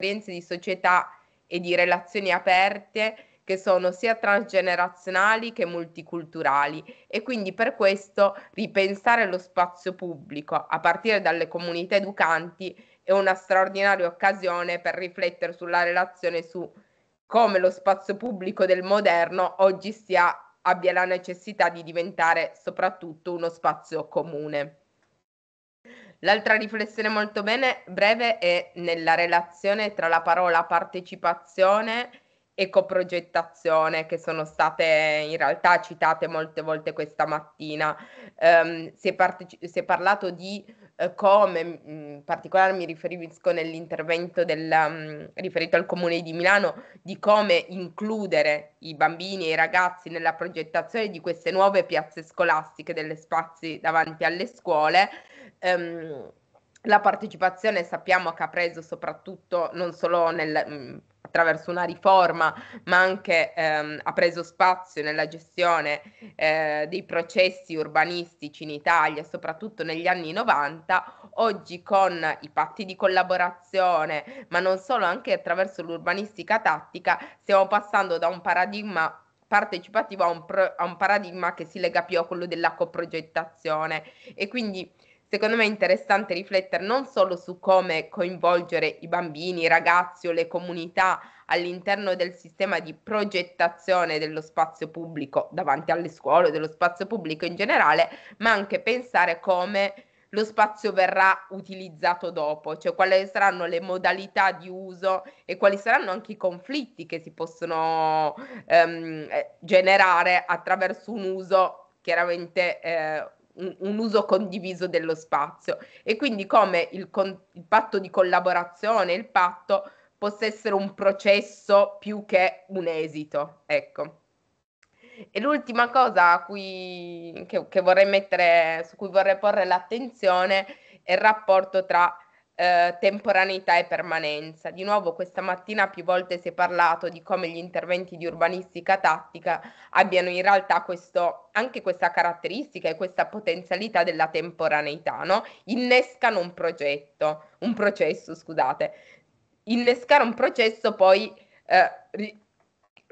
esperienze di società e di relazioni aperte che sono sia transgenerazionali che multiculturali e quindi per questo ripensare lo spazio pubblico a partire dalle comunità educanti è una straordinaria occasione per riflettere sulla relazione su come lo spazio pubblico del moderno oggi sia, abbia la necessità di diventare soprattutto uno spazio comune. L'altra riflessione molto bene, breve è nella relazione tra la parola partecipazione ecoprogettazione che sono state in realtà citate molte volte questa mattina. Um, si, è parte- si, è parlato di uh, come, mm, in particolare mi riferisco nell'intervento del, um, riferito al Comune di Milano, di come includere i bambini e i ragazzi nella progettazione di queste nuove piazze scolastiche, degli spazi davanti alle scuole. Um, la partecipazione sappiamo che ha preso soprattutto non solo nel, mm, attraverso una riforma, ma anche ehm, ha preso spazio nella gestione eh, dei processi urbanistici in Italia, soprattutto negli anni 90, oggi con i patti di collaborazione, ma non solo, anche attraverso l'urbanistica tattica, stiamo passando da un paradigma partecipativo a un, pro- a un paradigma che si lega più a quello della coprogettazione e quindi secondo me è interessante riflettere non solo su come coinvolgere i bambini, i ragazzi o le comunità all'interno del sistema di progettazione dello spazio pubblico davanti alle scuole, dello spazio pubblico in generale, ma anche pensare come lo spazio verrà utilizzato dopo, cioè quali saranno le modalità di uso e quali saranno anche i conflitti che si possono ehm, eh, generare attraverso un uso chiaramente eh, un, uso condiviso dello spazio e quindi come il, con, il patto di collaborazione, il patto possa essere un processo più che un esito. Ecco. E l'ultima cosa cui, che, che vorrei mettere, su cui vorrei porre l'attenzione è il rapporto tra eh, temporaneità e permanenza. Di nuovo questa mattina più volte si è parlato di come gli interventi di urbanistica tattica abbiano in realtà questo, anche questa caratteristica e questa potenzialità della temporaneità, no? Innescano un progetto, un processo, scusate. Innescare un processo poi eh,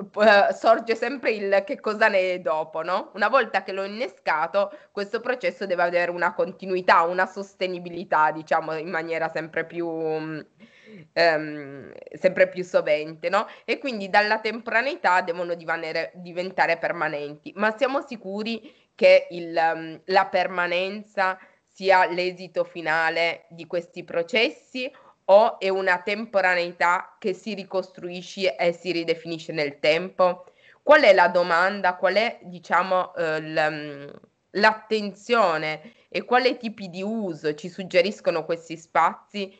eh, sorge sempre il che cosa ne è dopo, no? Una volta che l'ho innescato, questo processo deve avere una continuità, una sostenibilità, diciamo, in maniera sempre più... Mm, ehm, sempre più sovente, no? E quindi dalla temporaneità devono divanere, diventare permanenti, ma siamo sicuri che il, mm, la permanenza sia l'esito finale di questi processi o è una temporaneità che si ricostruisce e si ridefinisce nel tempo? Qual è la domanda, qual è diciamo eh, l'attenzione e quali tipi di uso ci suggeriscono questi spazi?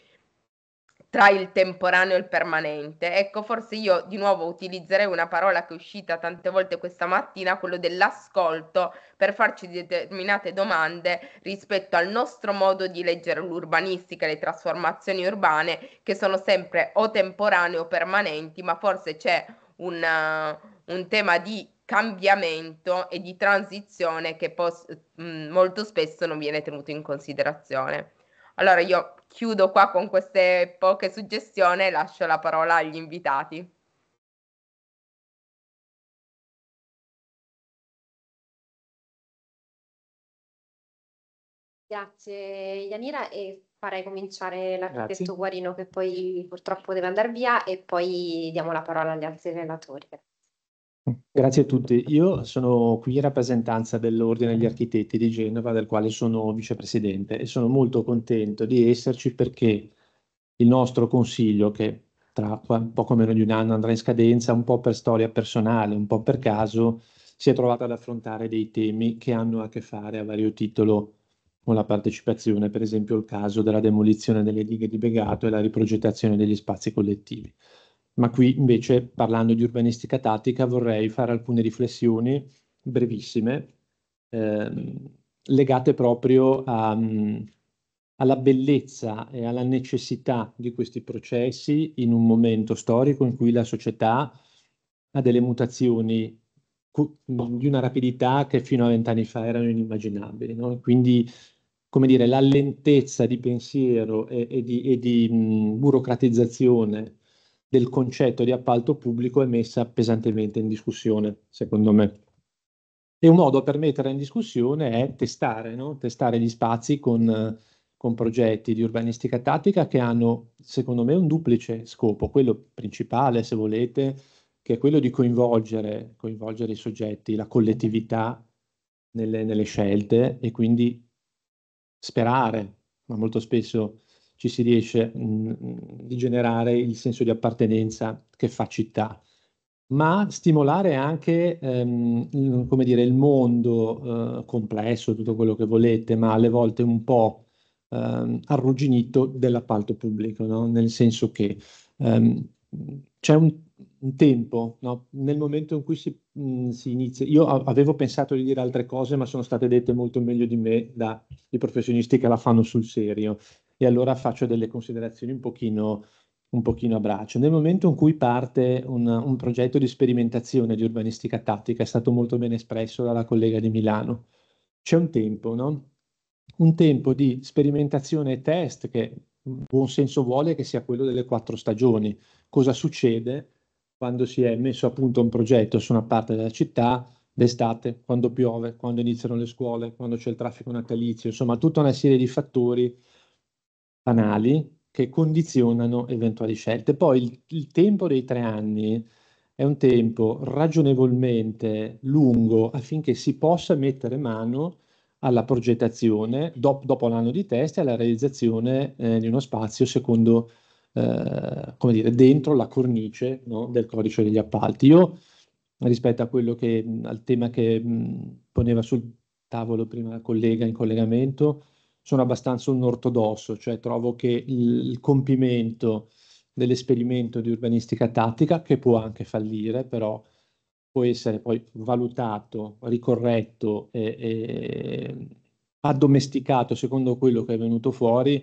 tra il temporaneo e il permanente. Ecco, forse io di nuovo utilizzerei una parola che è uscita tante volte questa mattina, quello dell'ascolto, per farci determinate domande rispetto al nostro modo di leggere l'urbanistica e le trasformazioni urbane, che sono sempre o temporanee o permanenti, ma forse c'è una, uh, un tema di cambiamento e di transizione che pos- mm, molto spesso non viene tenuto in considerazione. Allora io chiudo qua con queste poche suggestioni e lascio la parola agli invitati. Grazie Ianira e farei cominciare l'architetto Guarino che poi purtroppo deve andare via e poi diamo la parola agli altri relatori. Grazie. Grazie a tutti. Io sono qui in rappresentanza dell'Ordine degli Architetti di Genova, del quale sono vicepresidente, e sono molto contento di esserci perché il nostro consiglio, che tra poco meno di un anno andrà in scadenza, un po' per storia personale, un po' per caso, si è trovato ad affrontare dei temi che hanno a che fare a vario titolo con la partecipazione, per esempio il caso della demolizione delle dighe di Begato e la riprogettazione degli spazi collettivi ma qui invece parlando di urbanistica tattica vorrei fare alcune riflessioni brevissime ehm, legate proprio a, alla bellezza e alla necessità di questi processi in un momento storico in cui la società ha delle mutazioni di una rapidità che fino a vent'anni fa erano inimmaginabili. No? Quindi, come dire, la lentezza di pensiero e, e di, e di mh, burocratizzazione del concetto di appalto pubblico è messa pesantemente in discussione, secondo me. E un modo per metterla in discussione è testare, no? testare gli spazi con, con progetti di urbanistica tattica che hanno, secondo me, un duplice scopo, quello principale, se volete, che è quello di coinvolgere, coinvolgere i soggetti, la collettività nelle, nelle scelte e quindi sperare, ma molto spesso ci si riesce mh, di generare il senso di appartenenza che fa città, ma stimolare anche ehm, come dire, il mondo eh, complesso, tutto quello che volete, ma alle volte un po' ehm, arrugginito dell'appalto pubblico, no? nel senso che ehm, c'è un, un tempo, no? nel momento in cui si, mh, si, inizia, io avevo pensato di dire altre cose, ma sono state dette molto meglio di me dai professionisti che la fanno sul serio e allora faccio delle considerazioni un pochino, un pochino a braccio. Nel momento in cui parte un, un progetto di sperimentazione di urbanistica tattica, è stato molto ben espresso dalla collega di Milano, c'è un tempo, no? Un tempo di sperimentazione e test che buon senso vuole che sia quello delle quattro stagioni. Cosa succede quando si è messo a punto un progetto su una parte della città, d'estate, quando piove, quando iniziano le scuole, quando c'è il traffico natalizio, insomma tutta una serie di fattori banali che condizionano eventuali scelte. Poi il, il tempo dei tre anni è un tempo ragionevolmente lungo affinché si possa mettere mano alla progettazione dop- dopo l'anno di test e alla realizzazione eh, di uno spazio secondo, eh, come dire, dentro la cornice no, del codice degli appalti. Io rispetto a quello che, al tema che mh, poneva sul tavolo prima la collega in collegamento, sono abbastanza un ortodosso, cioè trovo che il compimento dell'esperimento di urbanistica tattica, che può anche fallire, però può essere poi valutato, ricorretto e, e addomesticato secondo quello che è venuto fuori,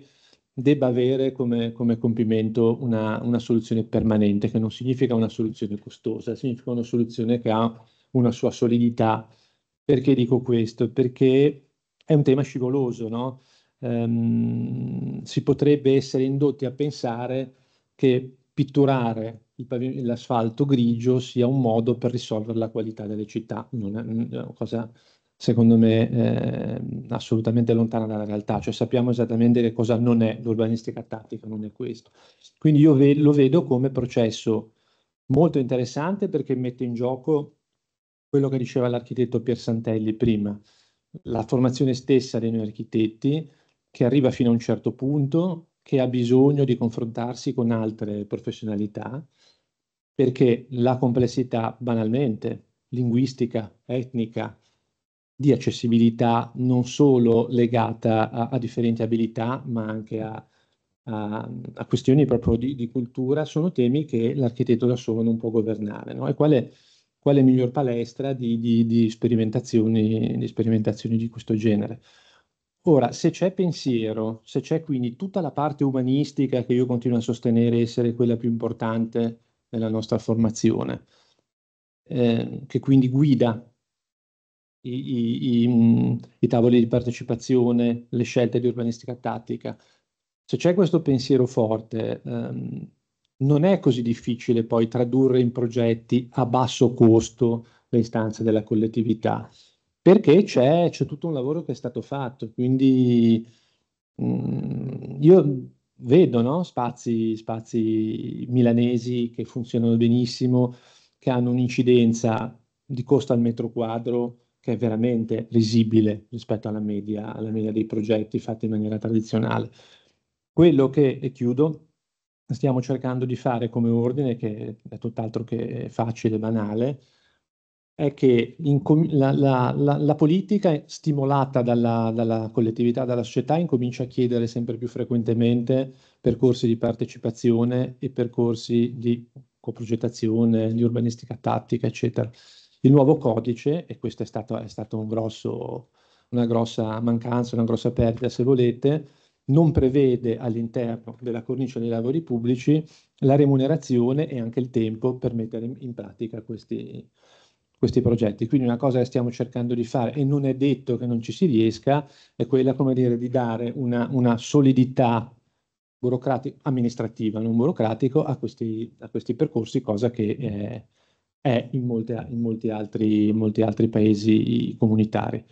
debba avere come, come compimento una, una, soluzione permanente, che non significa una soluzione costosa, significa una soluzione che ha una sua solidità. Perché dico questo? Perché è un tema scivoloso, no? ehm, si potrebbe essere indotti a pensare che pitturare pav- l'asfalto grigio sia un modo per risolvere la qualità delle città, non è una cosa secondo me eh, assolutamente lontana dalla realtà, cioè sappiamo esattamente che cosa non è l'urbanistica tattica, non è questo. Quindi io ve- lo vedo come processo molto interessante perché mette in gioco quello che diceva l'architetto Pier Santelli prima, la formazione stessa dei noi architetti, che arriva fino a un certo punto, che ha bisogno di confrontarsi con altre professionalità, perché la complessità banalmente linguistica, etnica, di accessibilità non solo legata a, a differenti abilità, ma anche a, a, a questioni proprio di, di, cultura, sono temi che l'architetto da solo non può governare. No? E quale, quale miglior palestra di, di, di, sperimentazioni, di sperimentazioni di questo genere? Ora, se c'è pensiero, se c'è quindi tutta la parte umanistica che io continuo a sostenere essere quella più importante nella nostra formazione, eh, che quindi guida i, i, i, mm, i, tavoli di partecipazione, le scelte di urbanistica tattica, se c'è questo pensiero forte, ehm, non è così difficile poi tradurre in progetti a basso costo le istanze della collettività perché c'è, c'è tutto un lavoro che è stato fatto, quindi mh, mm, io vedo no? spazi, spazi milanesi che funzionano benissimo, che hanno un'incidenza di costo al metro quadro che è veramente risibile rispetto alla media, alla media dei progetti fatti in maniera tradizionale. Quello che, e chiudo, stiamo cercando di fare come ordine, che è tutt'altro che facile e banale, è che com- la, la, la, la, politica stimolata dalla, dalla, collettività, dalla società, incomincia a chiedere sempre più frequentemente percorsi di partecipazione e percorsi di coprogettazione, di urbanistica tattica, eccetera. Il nuovo codice, e questo è stato un una grossa mancanza, una grossa perdita, se volete, non prevede all'interno della cornice dei lavori pubblici la remunerazione e anche il tempo per mettere in pratica questi, questi progetti. Quindi una cosa che stiamo cercando di fare, e non è detto che non ci si riesca, è quella, come dire, di dare una, una solidità amministrativa, non burocratico, a questi, a questi percorsi, cosa che eh, è in, molte, in, molti altri, in molti altri paesi comunitari.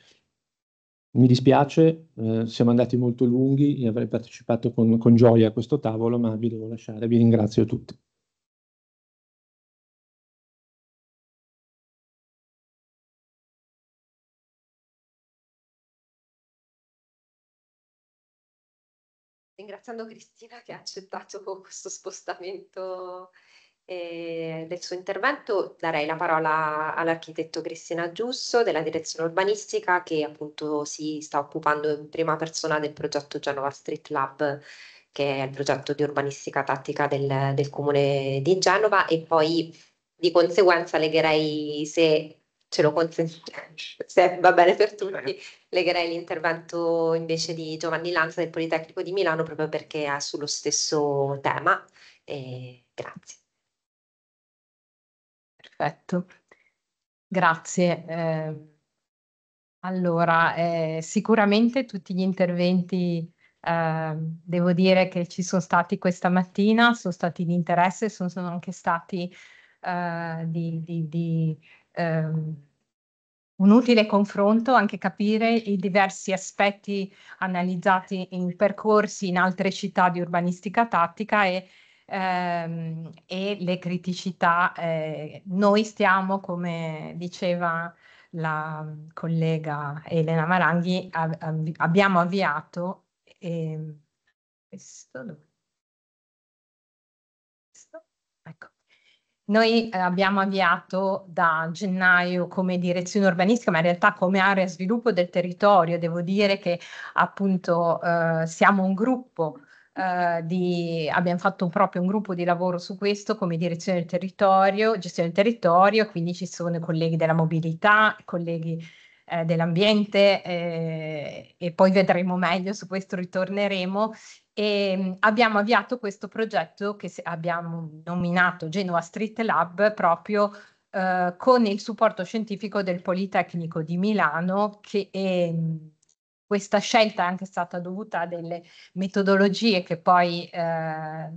Mi dispiace, eh, siamo andati molto lunghi, avrei partecipato con, con gioia a questo tavolo, ma vi devo lasciare, vi ringrazio tutti. ringraziando Cristina che ha accettato questo spostamento eh, del suo intervento. Darei la parola all'architetto Cristina Giusso della direzione urbanistica che appunto si sta occupando in prima persona del progetto Genova Street Lab che è il progetto di urbanistica tattica del, del comune di Genova e poi di conseguenza legherei se ce lo consente, se va bene per tutti, legherei l'intervento invece di Giovanni Lanza del Politecnico di Milano proprio perché è sullo stesso tema. E grazie. Perfetto, grazie. Eh, allora, eh, sicuramente tutti gli interventi, eh, devo dire che ci sono stati questa mattina, sono stati di interesse, sono, sono anche stati eh, di, di, di ehm, un utile confronto, anche capire i diversi aspetti analizzati in percorsi in altre città di urbanistica tattica e, ehm, e le criticità. Eh, noi stiamo, come diceva la collega Elena Maranghi, ab ab abbiamo avviato ehm, questo, questo, ecco, noi eh, abbiamo avviato da gennaio come direzione urbanistica, ma in realtà come area sviluppo del territorio, devo dire che appunto eh, siamo un gruppo Uh, di, abbiamo fatto proprio un gruppo di lavoro su questo come direzione del territorio, gestione del territorio, quindi ci sono i colleghi della mobilità, i colleghi eh, dell'ambiente eh, e poi vedremo meglio, su questo ritorneremo e ehm, abbiamo avviato questo progetto che abbiamo nominato Genoa Street Lab proprio eh, con il supporto scientifico del Politecnico di Milano che è, ehm, questa scelta è anche stata dovuta a delle metodologie che poi eh,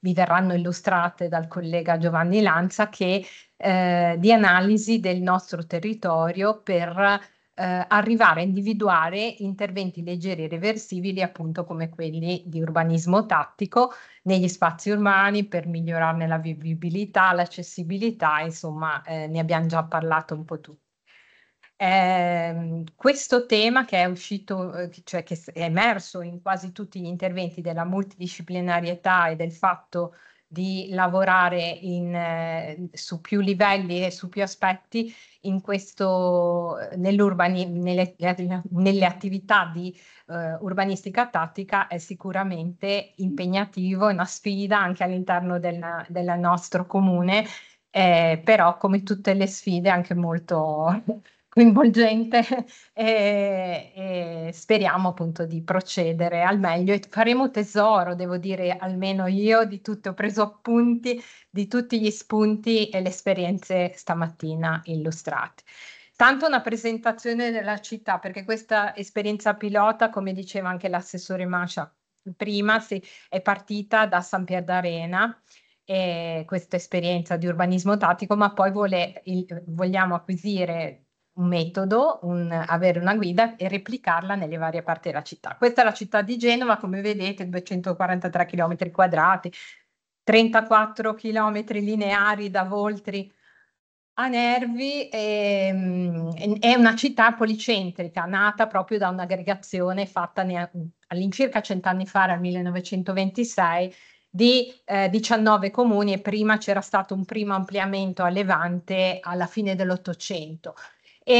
vi verranno illustrate dal collega Giovanni Lanza che eh, di analisi del nostro territorio per eh, arrivare a individuare interventi leggeri e reversibili, appunto come quelli di urbanismo tattico negli spazi urbani per migliorarne la vivibilità, l'accessibilità, insomma eh, ne abbiamo già parlato un po' tutti. Eh, questo tema che è uscito, eh, cioè che è emerso in quasi tutti gli interventi della multidisciplinarietà e del fatto di lavorare in, eh, su più livelli e su più aspetti in questo, eh, nelle, nelle, attività di eh, urbanistica tattica è sicuramente impegnativo, è una sfida anche all'interno del, del nostro comune, eh, però come tutte le sfide anche molto coinvolgente e, e, speriamo appunto di procedere al meglio e faremo tesoro, devo dire almeno io, di tutto, ho preso appunti di tutti gli spunti e le esperienze stamattina illustrate. Tanto una presentazione della città, perché questa esperienza pilota, come diceva anche l'assessore Mascia prima, si, è partita da San Pier d'Arena questa esperienza di urbanismo tattico, ma poi vole, il, vogliamo acquisire un metodo, un, avere una guida e replicarla nelle varie parti della città. Questa è la città di Genova, come vedete, 243 km quadrati, 34 km lineari da Voltri a Nervi, è, ehm, è una città policentrica, nata proprio da un'aggregazione fatta all'incirca cent'anni fa, nel 1926, di eh, 19 comuni e prima c'era stato un primo ampliamento a Levante alla fine dell'Ottocento. E,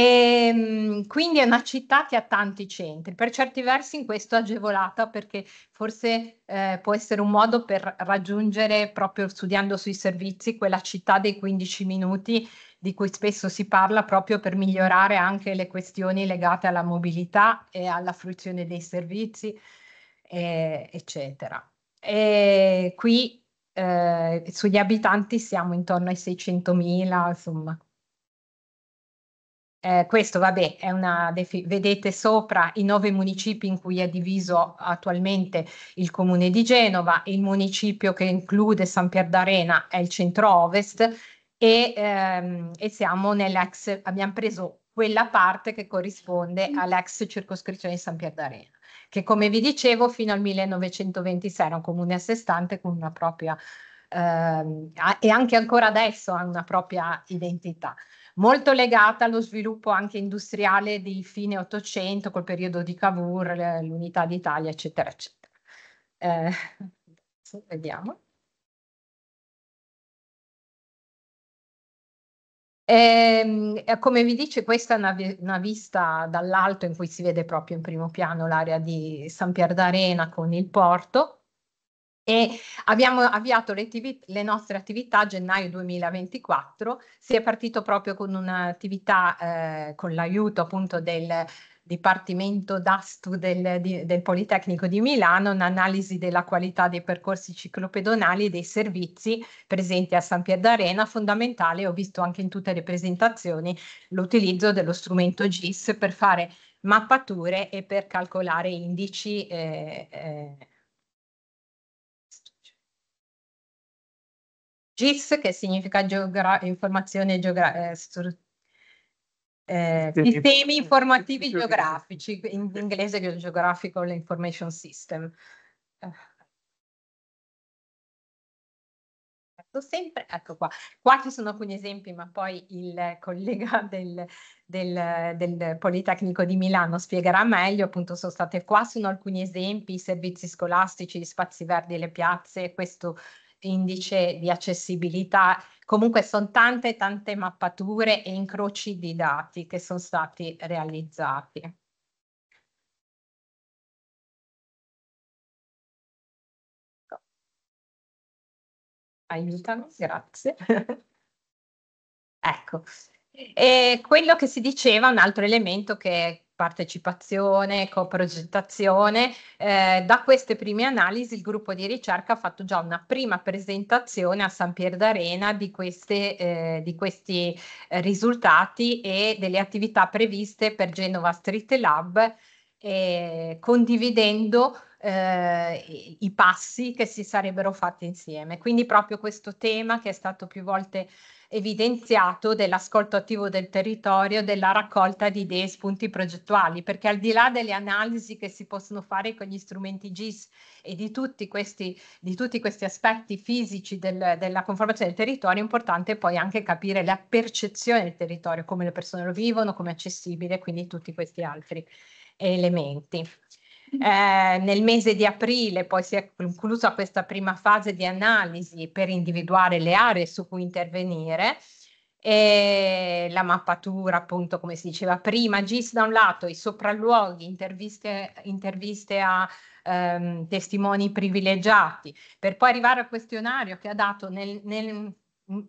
ehm, quindi è una città che ha tanti centri, per certi versi in questo agevolata perché forse eh, può essere un modo per raggiungere, proprio studiando sui servizi, quella città dei 15 minuti di cui spesso si parla proprio per migliorare anche le questioni legate alla mobilità e alla fruizione dei servizi, eh, eccetera. E qui eh, sugli abitanti siamo intorno ai 600.000, insomma, eh, questo, vabbè, è una, vedete sopra i nove municipi in cui è diviso attualmente il comune di Genova, il municipio che include San Pier d'Arena è il centro-ovest e, ehm, e siamo nell'ex, abbiamo preso quella parte che corrisponde mm. all'ex circoscrizione di San Pier d'Arena che come vi dicevo fino al 1926 era un comune a sé stante con una propria eh, e anche ancora adesso ha una propria identità molto legata allo sviluppo anche industriale di fine Ottocento, col periodo di Cavour, l'unità d'Italia, eccetera, eccetera. Eh, vediamo. Ehm, e, come vi dice, questa è una, una vista dall'alto in cui si vede proprio in primo piano l'area di San Pier d'Arena con il porto e abbiamo avviato le, le, nostre attività a gennaio 2024. Si è partito proprio con un'attività eh, con l'aiuto appunto del Dipartimento d'Astu del, di, del, Politecnico di Milano, un'analisi della qualità dei percorsi ciclopedonali e dei servizi presenti a San Pier d'Arena. Fondamentale, ho visto anche in tutte le presentazioni, l'utilizzo dello strumento GIS per fare mappature e per calcolare indici. Eh, eh, GIS, che significa geogra- informazione geografica. Eh, sur- eh, sistemi informativi geografici, in inglese Geographical Information System. Eh. Ecco, sempre, ecco qua. Qua ci sono alcuni esempi, ma poi il collega del, del, del, Politecnico di Milano spiegherà meglio. Appunto, sono state qua. Sono alcuni esempi: i servizi scolastici, gli spazi verdi, e le piazze. Questo indice di accessibilità. Comunque sono tante tante mappature e incroci di dati che sono stati realizzati. aiutami, grazie. ecco, e quello che si diceva, un altro elemento che partecipazione, coprogettazione. Eh, da queste prime analisi il gruppo di ricerca ha fatto già una prima presentazione a San Pier d'Arena di, queste, eh, di questi eh, risultati e delle attività previste per Genova Street Lab, eh, condividendo eh, i passi che si sarebbero fatti insieme. Quindi proprio questo tema che è stato più volte evidenziato dell'ascolto attivo del territorio, della raccolta di idee e spunti progettuali, perché al di là delle analisi che si possono fare con gli strumenti GIS e di tutti questi, di tutti questi aspetti fisici del, della conformazione del territorio, è importante poi anche capire la percezione del territorio, come le persone lo vivono, come è accessibile, quindi tutti questi altri elementi. Eh, nel mese di aprile poi si è conclusa questa prima fase di analisi per individuare le aree su cui intervenire e la mappatura, appunto, come si diceva prima, GIS da un lato, i sopralluoghi, interviste, interviste a ehm, testimoni privilegiati, per poi arrivare al questionario che ha dato nel, nel,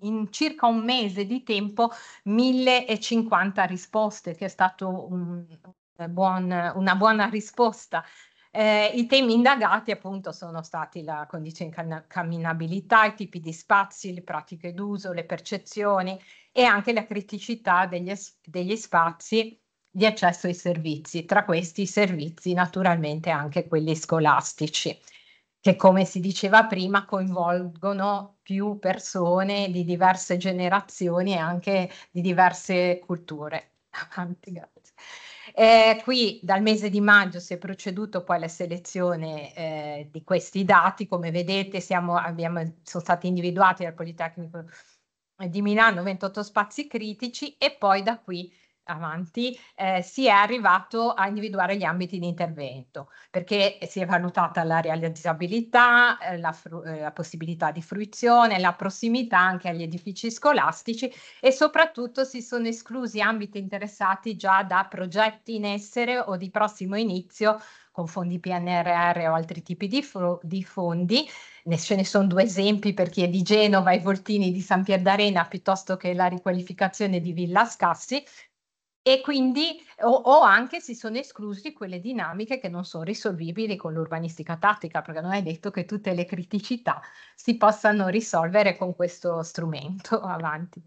in circa un mese di tempo 1050 risposte, che è stato un, buon, una buona risposta. Eh, I temi indagati appunto sono stati la condizione di camminabilità, i tipi di spazi, le pratiche d'uso, le percezioni e anche la criticità degli, degli spazi di accesso ai servizi, tra questi i servizi naturalmente anche quelli scolastici, che come si diceva prima coinvolgono più persone di diverse generazioni e anche di diverse culture. Avanti, grazie. Eh, qui dal mese di maggio si è proceduto poi alla selezione eh, di questi dati, come vedete siamo, abbiamo, sono stati individuati dal Politecnico di Milano 28 spazi critici e poi da qui avanti eh, si è arrivato a individuare gli ambiti di intervento perché si è valutata la realizzabilità, eh, la, fru- eh, la, possibilità di fruizione, la prossimità anche agli edifici scolastici e soprattutto si sono esclusi ambiti interessati già da progetti in essere o di prossimo inizio con fondi PNRR o altri tipi di, fru- di fondi. Ne, ce ne sono due esempi per chi è di Genova, i voltini di San Pier d'Arena piuttosto che la riqualificazione di Villa Scassi e quindi o, o, anche si sono esclusi quelle dinamiche che non sono risolvibili con l'urbanistica tattica, perché non è detto che tutte le criticità si possano risolvere con questo strumento. Avanti.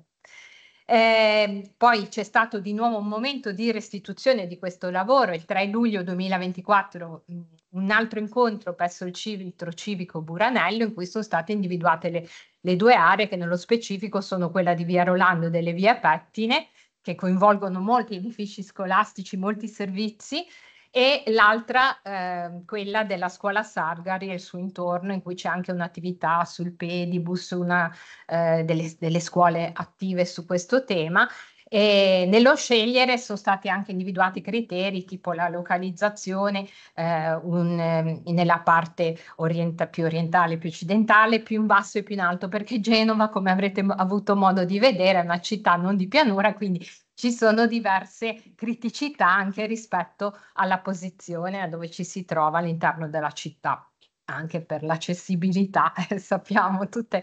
Eh, poi c'è stato di nuovo un momento di restituzione di questo lavoro, il 3 luglio 2024 mm, un altro incontro presso il Centro Civico Buranello in cui sono state individuate le, le due aree che nello specifico sono quella di Via Rolando e delle Vie Pettine che coinvolgono molti edifici scolastici, molti servizi, e l'altra, eh, quella della scuola Sargari e il suo intorno, in cui c'è anche un'attività sul pedibus, una eh, delle, delle scuole attive su questo tema. E nello scegliere sono stati anche individuati criteri tipo la localizzazione eh, un, ehm, nella parte orienta, più orientale, più occidentale, più in basso e più in alto, perché Genova, come avrete avuto modo di vedere, è una città non di pianura, quindi ci sono diverse criticità anche rispetto alla posizione a dove ci si trova all'interno della città, anche per l'accessibilità, eh, sappiamo tutte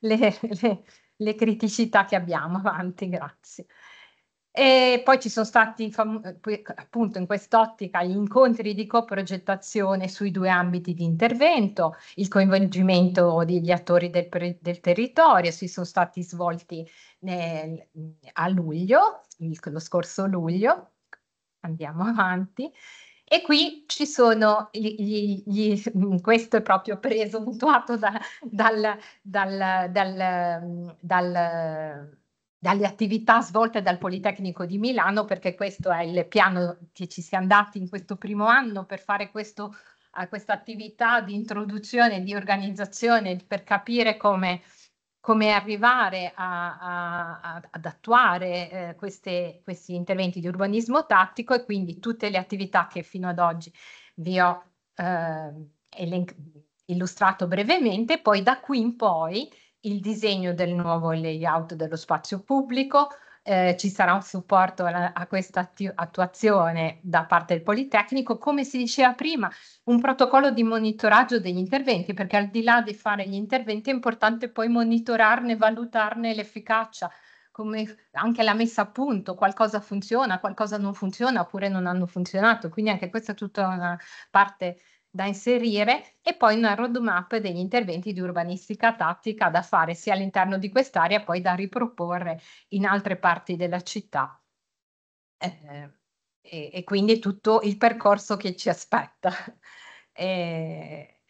le, le, le criticità che abbiamo avanti, grazie. E poi ci sono stati eh, ecco, appunto in quest'ottica gli incontri di coprogettazione sui due ambiti di intervento, il coinvolgimento degli attori del, pre- del territorio, si sono stati svolti nel, a luglio, il, lo scorso luglio, andiamo avanti. E qui ci sono, gli, gli, gli, mm, questo è proprio preso, mutuato da, dal, dal, dal, dal mm, dalle attività svolte dal Politecnico di Milano, perché questo è il piano che ci siamo dati in questo primo anno per fare questo, uh, questa attività di introduzione, di organizzazione, per capire come, come arrivare a, a, ad attuare eh, queste, questi interventi di urbanismo tattico e quindi tutte le attività che fino ad oggi vi ho eh, illustrato brevemente, poi da qui in poi il disegno del nuovo layout dello spazio pubblico, eh, ci sarà un supporto a, a questa attuazione da parte del Politecnico, come si diceva prima, un protocollo di monitoraggio degli interventi, perché al di là di fare gli interventi è importante poi monitorarne, valutarne l'efficacia, come anche la messa a punto, qualcosa funziona, qualcosa non funziona oppure non hanno funzionato, quindi anche questa è tutta una parte da inserire e poi una roadmap degli interventi di urbanistica tattica da fare sia all'interno di quest'area poi da riproporre in altre parti della città. Eh, e, e, quindi tutto il percorso che ci aspetta. Eh,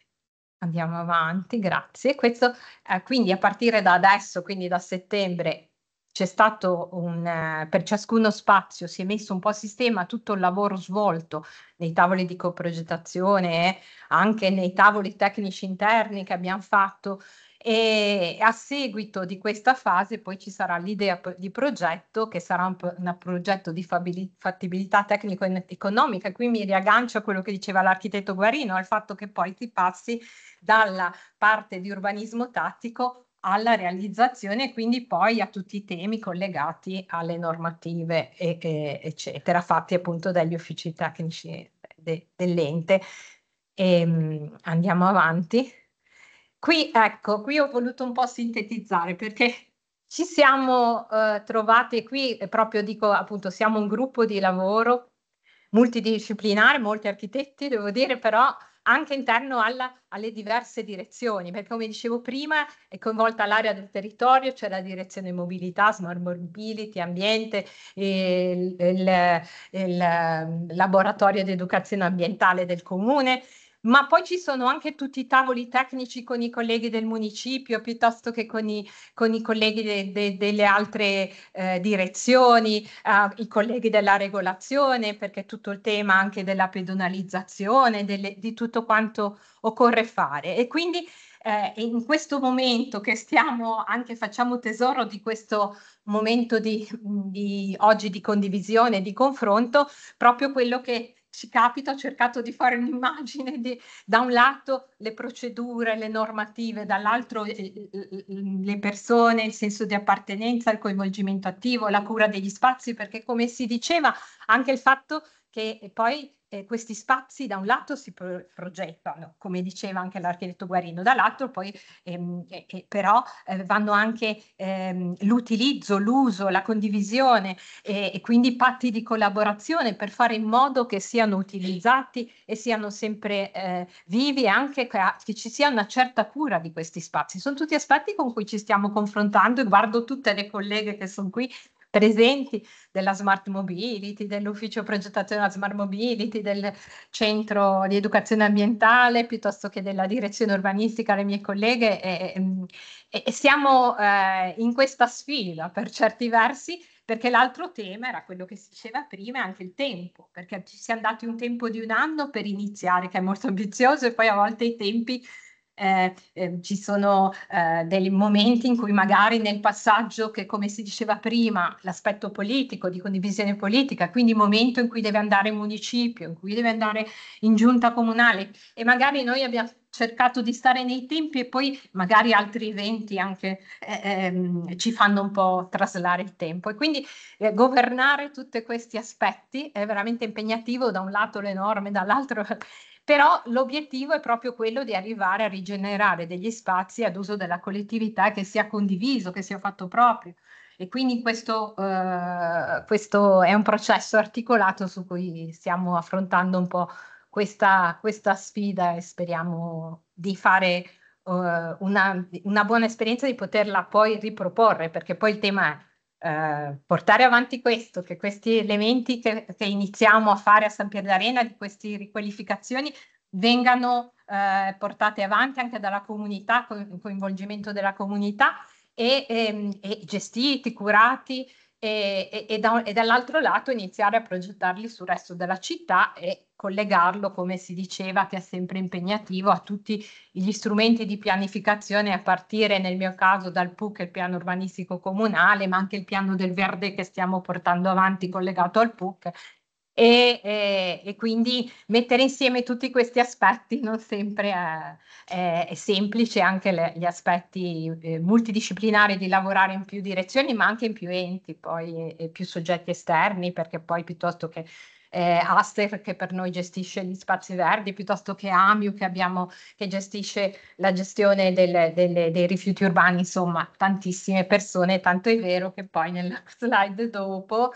andiamo avanti, grazie. Questo, eh, quindi a partire da adesso, quindi da settembre, c'è stato un, eh, per ciascuno spazio, si è messo un po' a sistema tutto il lavoro svolto nei tavoli di coprogettazione, anche nei tavoli tecnici interni che abbiamo fatto e a seguito di questa fase poi ci sarà l'idea di progetto che sarà un, un progetto di fattibilità tecnico-economica. Qui mi riaggancio a quello che diceva l'architetto Guarino, al fatto che poi ti passi dalla parte di urbanismo tattico alla realizzazione e quindi poi a tutti i temi collegati alle normative, e, e, eccetera, fatti appunto dagli uffici tecnici de, dell'ente. E, ehm, andiamo avanti. Qui, ecco, qui ho voluto un po' sintetizzare perché ci siamo eh, trovati qui, proprio dico appunto, siamo un gruppo di lavoro multidisciplinare, molti architetti, devo dire, però anche interno alla, alle diverse direzioni, perché come dicevo prima è coinvolta l'area del territorio, c'è cioè la direzione mobilità, smart mobility, ambiente, il, il, il ehm, laboratorio di educazione ambientale del comune, ma poi ci sono anche tutti i tavoli tecnici con i colleghi del municipio piuttosto che con i, con i colleghi de, de, delle altre eh, direzioni, eh, i colleghi della regolazione, perché tutto il tema anche della pedonalizzazione, delle, di tutto quanto occorre fare. E quindi eh, in questo momento che stiamo anche facciamo tesoro di questo momento di, di oggi di condivisione, di confronto, proprio quello che ci capita, ho cercato di fare un'immagine di da un lato le procedure, le normative, dall'altro eh, eh, eh, mm, le persone, il senso di appartenenza, il coinvolgimento attivo, la cura degli spazi, perché come si diceva anche il fatto che poi eh, questi spazi da un lato si pro- progettano, come diceva anche l'architetto Guarino, dall'altro poi ehm, eh, però eh, vanno anche ehm, l'utilizzo, l'uso, la condivisione e quindi patti di collaborazione per fare in modo che siano utilizzati e siano sempre eh, vivi e anche che, che ci sia una certa cura di questi spazi. Sono tutti aspetti con cui ci stiamo confrontando e guardo tutte le colleghe che sono qui presenti della Smart Mobility, dell'ufficio progettazione della Smart Mobility, del centro di educazione ambientale, piuttosto che della direzione urbanistica, le mie colleghe. E, mm, e, e siamo eh, in questa sfida per certi versi perché l'altro tema era quello che si diceva prima, anche il tempo, perché ci siamo dati un tempo di un anno per iniziare, che è molto ambizioso, e poi a volte i tempi eh, eh, ci sono eh, dei momenti in cui magari nel passaggio che come si diceva prima l'aspetto politico di condivisione politica quindi momento in cui deve andare in municipio in cui deve andare in giunta comunale e magari noi abbiamo cercato di stare nei tempi e poi magari altri eventi anche eh, ehm, ci fanno un po' traslare il tempo e quindi eh, governare tutti questi aspetti è veramente impegnativo da un lato l'enorme dall'altro però l'obiettivo è proprio quello di arrivare a rigenerare degli spazi ad uso della collettività che sia condiviso, che sia fatto proprio. E quindi questo, eh, questo è un processo articolato su cui stiamo affrontando un po' questa, questa sfida e speriamo di fare eh, una, una buona esperienza, e di poterla poi riproporre, perché poi il tema è eh, portare avanti questo, che questi elementi che, che iniziamo a fare a San Pier d'Arena di queste riqualificazioni vengano eh, portate avanti anche dalla comunità, con il coinvolgimento della comunità e, e, ehm, e gestiti, curati e, e, da, e, dall'altro lato iniziare a progettarli sul resto della città e collegarlo, come si diceva, che è sempre impegnativo, a tutti gli strumenti di pianificazione, a partire nel mio caso dal PUC, il piano urbanistico comunale, ma anche il piano del verde che stiamo portando avanti collegato al PUC e, eh, e, quindi mettere insieme tutti questi aspetti non sempre eh, è, è semplice, anche le, gli aspetti eh, multidisciplinari di lavorare in più direzioni, ma anche in più enti, poi e eh, più soggetti esterni, perché poi piuttosto che eh, Aster che per noi gestisce gli spazi verdi, piuttosto che Amiu che, abbiamo, che gestisce la gestione del, del, dei rifiuti urbani, insomma tantissime persone, tanto è vero che poi nella slide dopo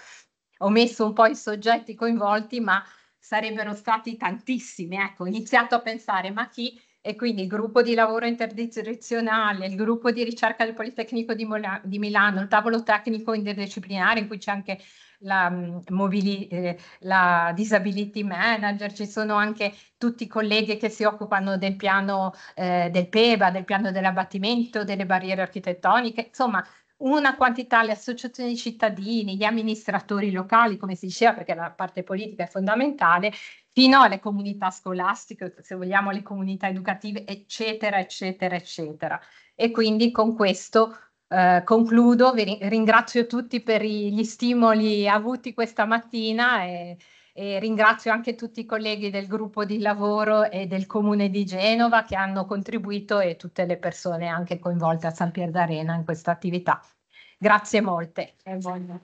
ho messo un po' i soggetti coinvolti, ma sarebbero stati tantissimi. Ecco, ho iniziato a pensare, ma chi? E quindi il gruppo di lavoro interdirezionale, il gruppo di ricerca del Politecnico di, Mola- di Milano, il tavolo tecnico interdisciplinare in cui c'è anche la, mm, mobili- eh, la disability manager, ci sono anche tutti i colleghi che si occupano del piano eh, del PEBA, del piano dell'abbattimento, delle barriere architettoniche, insomma una quantità le associazioni di cittadini, gli amministratori locali, come si diceva, perché la parte politica è fondamentale, fino alle comunità scolastiche, se vogliamo le comunità educative, eccetera, eccetera, eccetera. E quindi con questo eh, concludo, vi ringrazio tutti per gli stimoli avuti questa mattina. E, e ringrazio anche tutti i colleghi del gruppo di lavoro e del comune di Genova che hanno contribuito e tutte le persone anche coinvolte a San Pier d'Arena in questa attività. Grazie molte e buona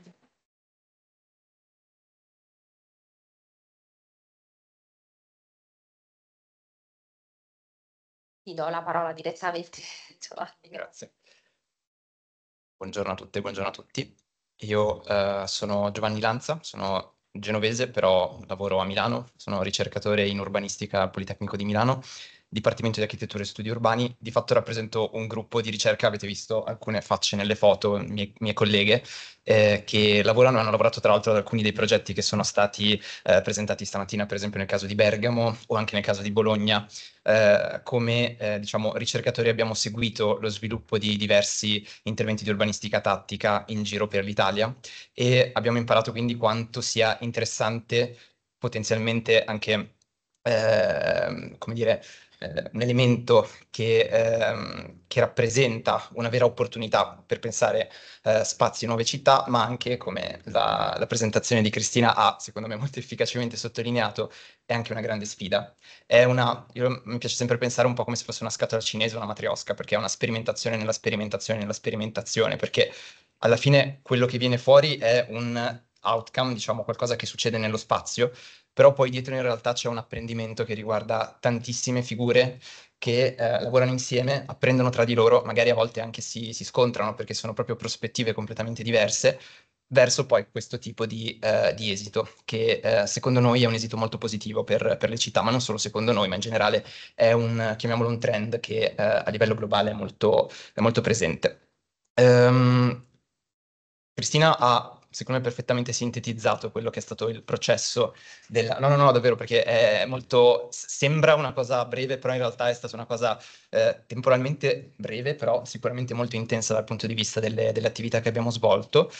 Ti do la parola direttamente, Giovanni. Grazie. Buongiorno a tutte, buongiorno a tutti. Io eh, sono Giovanni Lanza, sono genovese, però lavoro a Milano, sono ricercatore in urbanistica al Politecnico di Milano Dipartimento di Architettura e Studi Urbani, di fatto rappresento un gruppo di ricerca, avete visto alcune facce nelle foto, mie, mie colleghe, eh, che lavorano, hanno lavorato tra l'altro ad alcuni dei progetti che sono stati eh, presentati stamattina, per esempio nel caso di Bergamo o anche nel caso di Bologna. Eh, come eh, diciamo, ricercatori abbiamo seguito lo sviluppo di diversi interventi di urbanistica tattica in giro per l'Italia e abbiamo imparato quindi quanto sia interessante potenzialmente anche eh, come dire, un elemento che, ehm, che, rappresenta una vera opportunità per pensare eh, spazi, nuove città, ma anche come la, la presentazione di Cristina ha, secondo me molto efficacemente sottolineato, è anche una grande sfida. Una, io, mi piace sempre pensare un po' come se fosse una scatola cinese o una matriosca, perché è una sperimentazione nella sperimentazione nella sperimentazione, perché alla fine quello che viene fuori è un outcome, diciamo qualcosa che succede nello spazio, però poi dietro in realtà c'è un apprendimento che riguarda tantissime figure che eh, lavorano insieme, apprendono tra di loro, magari a volte anche si, si, scontrano perché sono proprio prospettive completamente diverse, verso poi questo tipo di, eh, di esito, che eh, secondo noi è un esito molto positivo per, per, le città, ma non solo secondo noi, ma in generale è un, chiamiamolo un trend che eh, a livello globale è molto, è molto presente. Um, Cristina ha secondo me perfettamente sintetizzato quello che è stato il processo della... No, no, no, davvero, perché è molto... sembra una cosa breve, però in realtà è stata una cosa eh, temporalmente breve, però sicuramente molto intensa dal punto di vista delle, delle attività che abbiamo svolto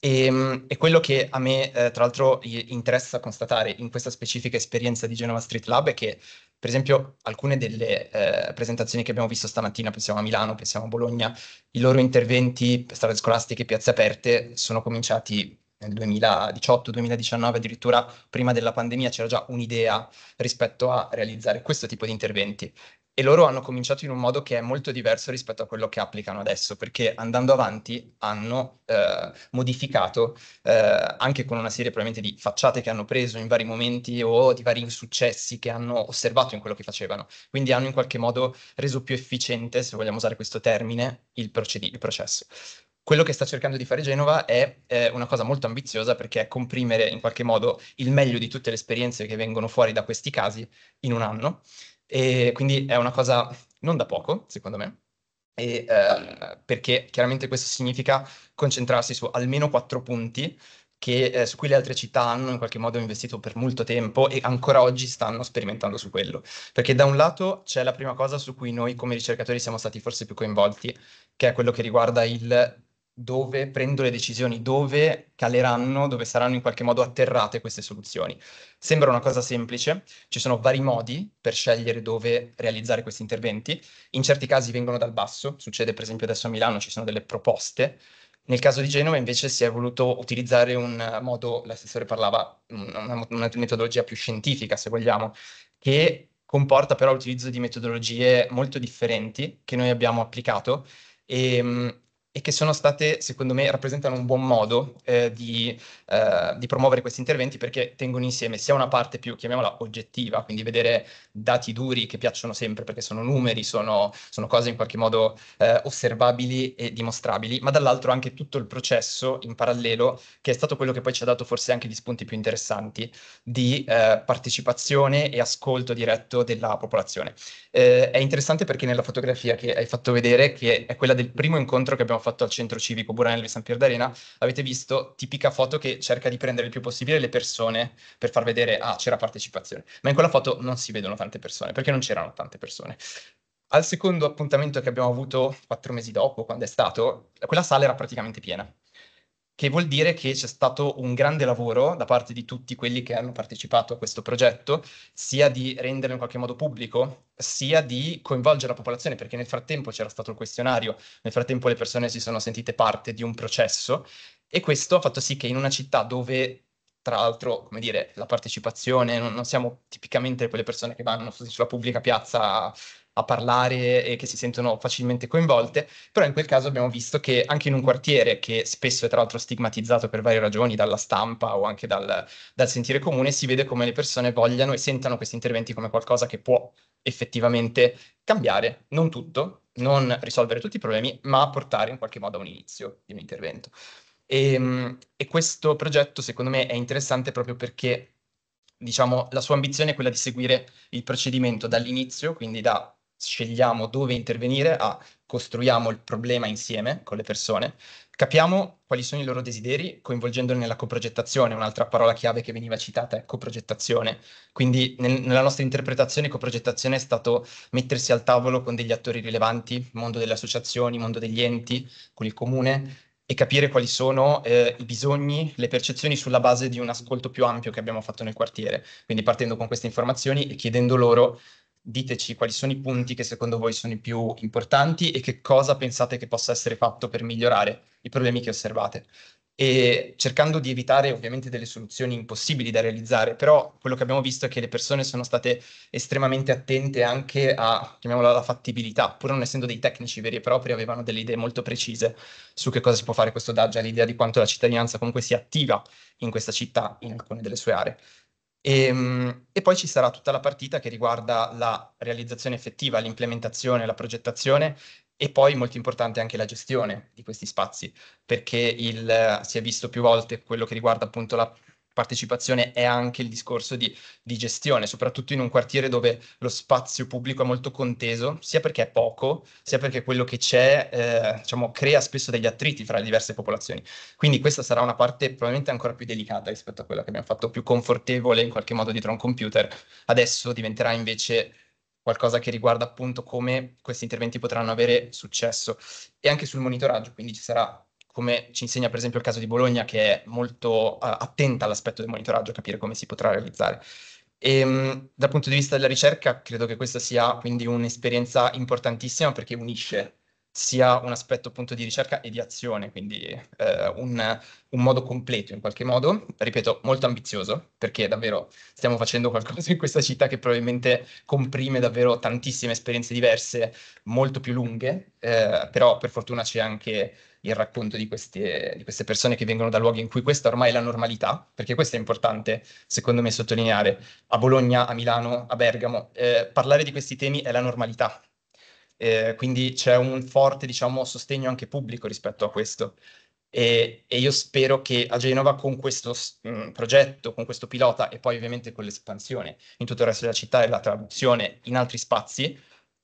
e, ehm, e, quello che a me, eh, tra l'altro, interessa constatare in questa specifica esperienza di Genova Street Lab è che, per esempio, alcune delle eh, presentazioni che abbiamo visto stamattina, pensiamo a Milano, pensiamo a Bologna, i loro interventi, strade scolastiche, piazze aperte, sono cominciati nel 2018-2019, addirittura prima della pandemia c'era già un'idea rispetto a realizzare questo tipo di interventi e loro hanno cominciato in un modo che è molto diverso rispetto a quello che applicano adesso, perché andando avanti hanno eh, modificato, eh, anche con una serie probabilmente di facciate che hanno preso in vari momenti o di vari insuccessi che hanno osservato in quello che facevano. Quindi hanno in qualche modo reso più efficiente, se vogliamo usare questo termine, il, procedi- il processo quello che sta cercando di fare Genova è eh, una cosa molto ambiziosa perché è comprimere in qualche modo il meglio di tutte le esperienze che vengono fuori da questi casi in un anno e quindi è una cosa non da poco, secondo me, e, eh, perché chiaramente questo significa concentrarsi su almeno quattro punti che, eh, su cui le altre città hanno in qualche modo investito per molto tempo e ancora oggi stanno sperimentando su quello. Perché da un lato c'è la prima cosa su cui noi come ricercatori siamo stati forse più coinvolti, che è quello che riguarda il dove prendo le decisioni, dove caleranno, dove saranno in qualche modo atterrate queste soluzioni. Sembra una cosa semplice, ci sono vari modi per scegliere dove realizzare questi interventi, in certi casi vengono dal basso, succede per esempio adesso a Milano ci sono delle proposte, nel caso di Genova invece si è voluto utilizzare un modo, l'assessore parlava, una, una metodologia più scientifica se vogliamo, che comporta però l'utilizzo di metodologie molto differenti che noi abbiamo applicato e ehm, e che sono state, secondo me, rappresentano un buon modo eh, di, eh, di, promuovere questi interventi perché tengono insieme sia una parte più, chiamiamola, oggettiva, quindi vedere dati duri che piacciono sempre perché sono numeri, sono, sono cose in qualche modo eh, osservabili e dimostrabili, ma dall'altro anche tutto il processo in parallelo che è stato quello che poi ci ha dato forse anche gli spunti più interessanti di eh, partecipazione e ascolto diretto della popolazione. Eh, è interessante perché nella fotografia che hai fatto vedere, che è quella del primo incontro che abbiamo fatto fatto al centro civico Buranello di San Pier d'Arena, avete visto tipica foto che cerca di prendere il più possibile le persone per far vedere, ah, c'era partecipazione. Ma in quella foto non si vedono tante persone, perché non c'erano tante persone. Al secondo appuntamento che abbiamo avuto quattro mesi dopo, quando è stato, quella sala era praticamente piena che vuol dire che c'è stato un grande lavoro da parte di tutti quelli che hanno partecipato a questo progetto, sia di renderlo in qualche modo pubblico, sia di coinvolgere la popolazione, perché nel frattempo c'era stato il questionario, nel frattempo le persone si sono sentite parte di un processo e questo ha fatto sì che in una città dove tra l'altro, come dire, la partecipazione, non, non siamo tipicamente quelle persone che vanno sulla pubblica piazza a parlare e che si sentono facilmente coinvolte, però in quel caso abbiamo visto che anche in un quartiere che spesso è tra l'altro stigmatizzato per varie ragioni dalla stampa o anche dal, dal sentire comune, si vede come le persone vogliano e sentano questi interventi come qualcosa che può effettivamente cambiare, non tutto, non risolvere tutti i problemi, ma portare in qualche modo a un inizio di un intervento. E, ehm, e, questo progetto, secondo me, è interessante proprio perché, diciamo, la sua ambizione è quella di seguire il procedimento dall'inizio, quindi da scegliamo dove intervenire a costruiamo il problema insieme con le persone, capiamo quali sono i loro desideri coinvolgendoli nella coprogettazione, un'altra parola chiave che veniva citata è coprogettazione, quindi nel, nella nostra interpretazione coprogettazione è stato mettersi al tavolo con degli attori rilevanti, mondo delle associazioni, mondo degli enti, con il comune e capire quali sono eh, i bisogni, le percezioni sulla base di un ascolto più ampio che abbiamo fatto nel quartiere, quindi partendo con queste informazioni e chiedendo loro diteci quali sono i punti che secondo voi sono i più importanti e che cosa pensate che possa essere fatto per migliorare i problemi che osservate. E cercando di evitare ovviamente delle soluzioni impossibili da realizzare, però quello che abbiamo visto è che le persone sono state estremamente attente anche a, chiamiamola, la fattibilità, pur non essendo dei tecnici veri e propri, avevano delle idee molto precise su che cosa si può fare questo DAG, l'idea di quanto la cittadinanza comunque sia attiva in questa città, in alcune delle sue aree. E, ehm, e, poi ci sarà tutta la partita che riguarda la realizzazione effettiva, l'implementazione, la progettazione e poi molto importante anche la gestione di questi spazi, perché il, eh, si è visto più volte quello che riguarda appunto la partecipazione è anche il discorso di, di, gestione, soprattutto in un quartiere dove lo spazio pubblico è molto conteso, sia perché è poco, sia perché quello che c'è eh, diciamo, crea spesso degli attriti fra le diverse popolazioni. Quindi questa sarà una parte probabilmente ancora più delicata rispetto a quella che abbiamo fatto, più confortevole in qualche modo dietro a un computer. Adesso diventerà invece qualcosa che riguarda appunto come questi interventi potranno avere successo e anche sul monitoraggio, quindi ci sarà come ci insegna per esempio il caso di Bologna, che è molto uh, attenta all'aspetto del monitoraggio, capire come si potrà realizzare. E, um, dal punto di vista della ricerca, credo che questa sia quindi un'esperienza importantissima perché unisce sia un aspetto appunto di ricerca e di azione, quindi eh, un, un, modo completo in qualche modo, ripeto, molto ambizioso, perché davvero stiamo facendo qualcosa in questa città che probabilmente comprime davvero tantissime esperienze diverse, molto più lunghe, eh, però per fortuna c'è anche il racconto di queste, di queste, persone che vengono da luoghi in cui questa ormai è la normalità, perché questo è importante, secondo me, sottolineare. A Bologna, a Milano, a Bergamo, eh, parlare di questi temi è la normalità. Eh, quindi c'è un forte, diciamo, sostegno anche pubblico rispetto a questo. E, e io spero che a Genova con questo mh, mm, progetto, con questo pilota e poi ovviamente con l'espansione in tutto il resto della città e la traduzione in altri spazi,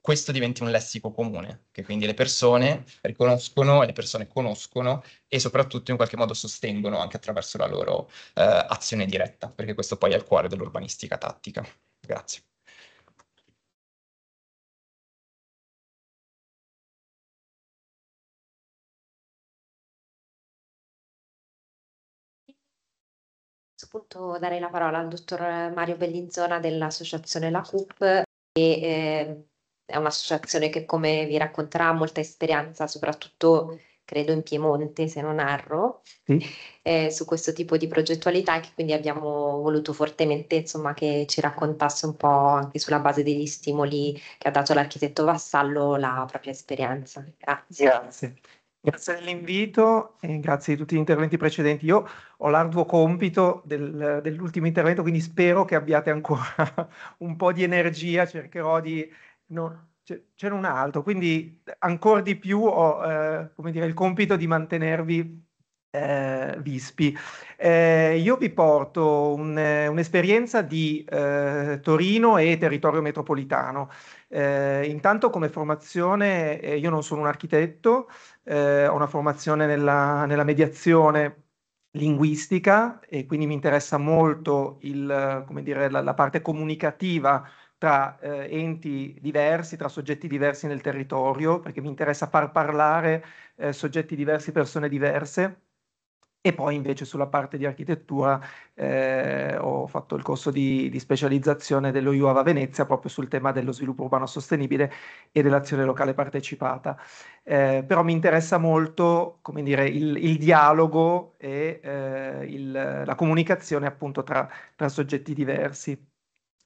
questo diventi un lessico comune, che quindi le persone riconoscono e le persone conoscono e soprattutto in qualche modo sostengono anche attraverso la loro eh, azione diretta, perché questo poi è il cuore dell'urbanistica tattica. Grazie. punto darei la parola al dottor Mario Bellinzona dell'associazione La CUP che eh, è un'associazione che, come vi racconterà, ha molta esperienza, soprattutto credo in Piemonte, se non erro, sì. eh, su questo tipo di progettualità e che quindi abbiamo voluto fortemente insomma, che ci raccontasse un po' anche sulla base degli stimoli che ha dato l'architetto Vassallo la propria esperienza. Grazie. Grazie. Grazie dell'invito e grazie di tutti gli interventi precedenti. Io ho l'arduo compito del, dell'ultimo intervento, quindi spero che abbiate ancora un po' di energia. Cercherò di no, n'è un altro, quindi ancora di più ho eh, dire, il compito di mantenervi eh, vispi. Eh, io vi porto un, eh, un'esperienza di eh, Torino e territorio metropolitano. Eh, intanto come formazione io non sono un architetto, ho una formazione nella, nella mediazione linguistica e quindi mi interessa molto il, dire, la, la parte comunicativa tra eh, enti diversi, tra soggetti diversi nel territorio, perché mi interessa far parlare eh, soggetti diversi, persone diverse. E poi invece sulla parte di architettura eh, ho fatto il corso di, di specializzazione dello IUAV Venezia proprio sul tema dello sviluppo urbano sostenibile e dell'azione locale partecipata. Eh, però mi interessa molto come dire, il, il dialogo e eh, il, la comunicazione appunto tra, tra soggetti diversi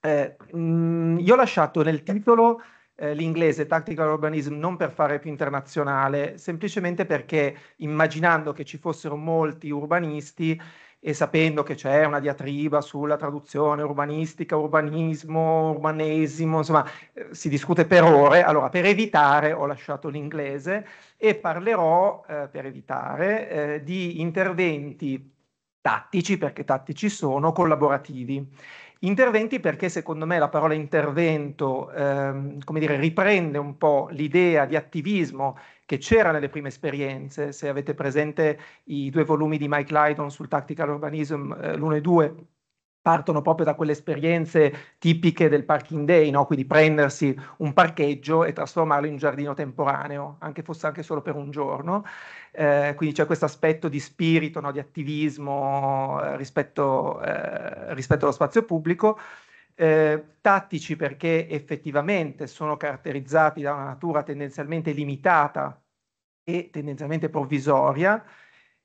mh, eh, mm, io ho lasciato nel titolo eh, l'inglese Tactical Urbanism non per fare più internazionale, semplicemente perché immaginando che ci fossero molti urbanisti e sapendo che c'è una diatriba sulla traduzione urbanistica, urbanismo, urbanesimo, insomma, eh, si discute per ore, allora per evitare ho lasciato l'inglese e parlerò, eh, per evitare, di interventi tattici, perché tattici sono, collaborativi. Interventi perché secondo me la parola intervento ehm, come dire, riprende un po' l'idea di attivismo che c'era nelle prime esperienze. Se avete presente i due volumi di Mike Lydon sul Tactical Urbanism, eh, l'1 e due, partono proprio da quelle esperienze tipiche del parking day, no? quindi prendersi un parcheggio e trasformarlo in un giardino temporaneo, anche fosse anche solo per un giorno eh, quindi c'è questo aspetto di spirito, no, di attivismo eh, rispetto, eh, rispetto, allo spazio pubblico, eh, tattici perché effettivamente sono caratterizzati da una natura tendenzialmente limitata e tendenzialmente provvisoria,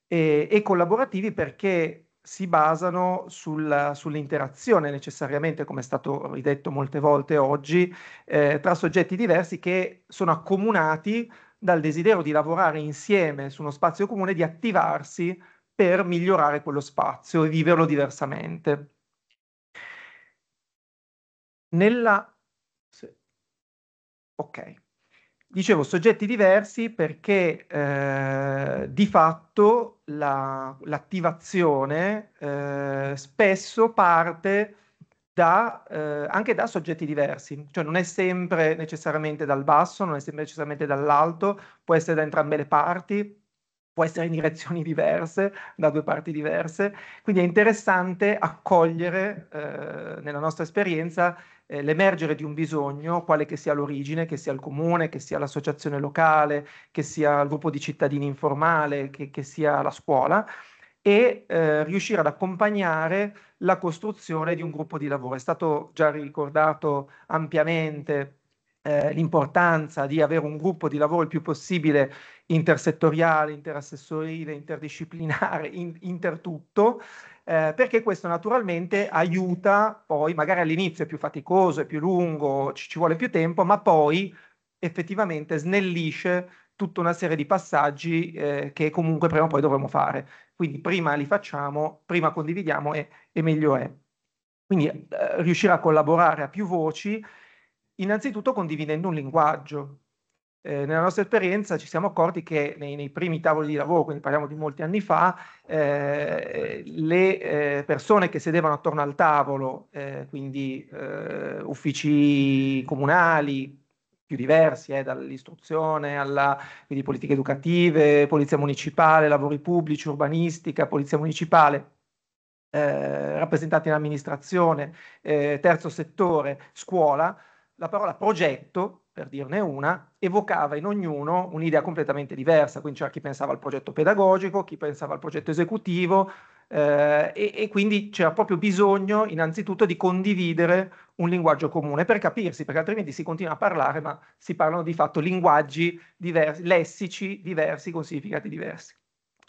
e, e collaborativi perché si basano sul, sull'interazione necessariamente, come è stato ridetto molte volte oggi, eh, tra soggetti diversi che sono accomunati dal desiderio di lavorare insieme su uno spazio comune, di attivarsi per migliorare quello spazio e viverlo diversamente. Nella... Ok. Dicevo, soggetti diversi perché eh, di fatto l'attivazione eh, spesso parte da, eh, anche da soggetti diversi, cioè non è sempre necessariamente dal basso, non è sempre necessariamente dall'alto, può essere da entrambe le parti, può essere in direzioni diverse, da due parti diverse, quindi è interessante accogliere eh, nella nostra esperienza eh, l'emergere di un bisogno, quale che sia l'origine, che sia il comune, che sia l'associazione locale, che sia il gruppo di cittadini informale, che, che sia la scuola, e eh, riuscire ad accompagnare la costruzione di un gruppo di lavoro. È stato già ricordato ampiamente eh, l'importanza di avere un gruppo di lavoro il più possibile intersettoriale, interassessorile, interdisciplinare, in, intertutto, eh, perché questo naturalmente aiuta poi, magari all'inizio è più faticoso, è più lungo, ci, ci vuole più tempo, ma poi effettivamente snellisce tutta una serie di passaggi eh, che comunque prima o poi dovremo fare. Quindi prima li facciamo, prima condividiamo e, e meglio è. Quindi eh, riuscire a collaborare a più voci, innanzitutto condividendo un linguaggio. Eh, nella nostra esperienza ci siamo accorti che nei, nei, primi tavoli di lavoro, quindi parliamo di molti anni fa, eh, le eh, persone che sedevano attorno al tavolo, eh, quindi eh, uffici comunali, più diversi, eh, dall'istruzione alla quindi, politiche educative, polizia municipale, lavori pubblici, urbanistica, polizia municipale, eh, rappresentati in amministrazione, eh, terzo settore, scuola, la parola progetto, per dirne una, evocava in ognuno un'idea completamente diversa, quindi c'era chi pensava al progetto pedagogico, chi pensava al progetto esecutivo eh, e, e, quindi c'era proprio bisogno innanzitutto di condividere un linguaggio comune per capirsi, perché altrimenti si continua a parlare, ma si parlano di fatto linguaggi diversi, lessici diversi, con significati diversi.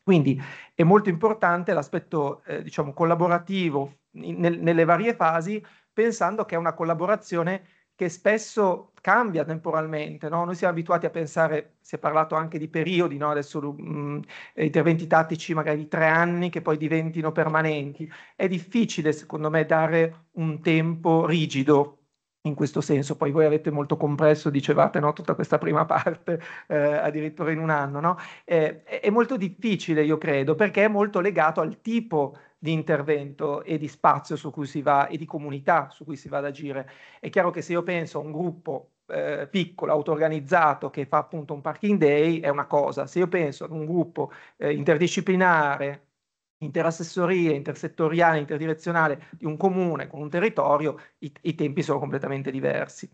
Quindi è molto importante l'aspetto eh, diciamo, collaborativo in, nel, nelle varie fasi, pensando che è una collaborazione che spesso cambia temporalmente. No? Noi siamo abituati a pensare, si è parlato anche di periodi, no? adesso mh, mm, eh, interventi tattici magari di tre anni che poi diventino permanenti. È difficile, secondo me, dare un tempo rigido in questo senso. Poi voi avete molto compresso, dicevate, no? tutta questa prima parte, eh, addirittura in un anno. No? Eh, è molto difficile, io credo, perché è molto legato al tipo di di intervento e di spazio su cui si va e di comunità su cui si va ad agire. È chiaro che se io penso a un gruppo eh, piccolo, auto-organizzato che fa appunto un parking day è una cosa, se io penso ad un gruppo eh, interdisciplinare, interassessorie, intersettoriale, interdirezionale di un comune con un territorio, i, i tempi sono completamente diversi.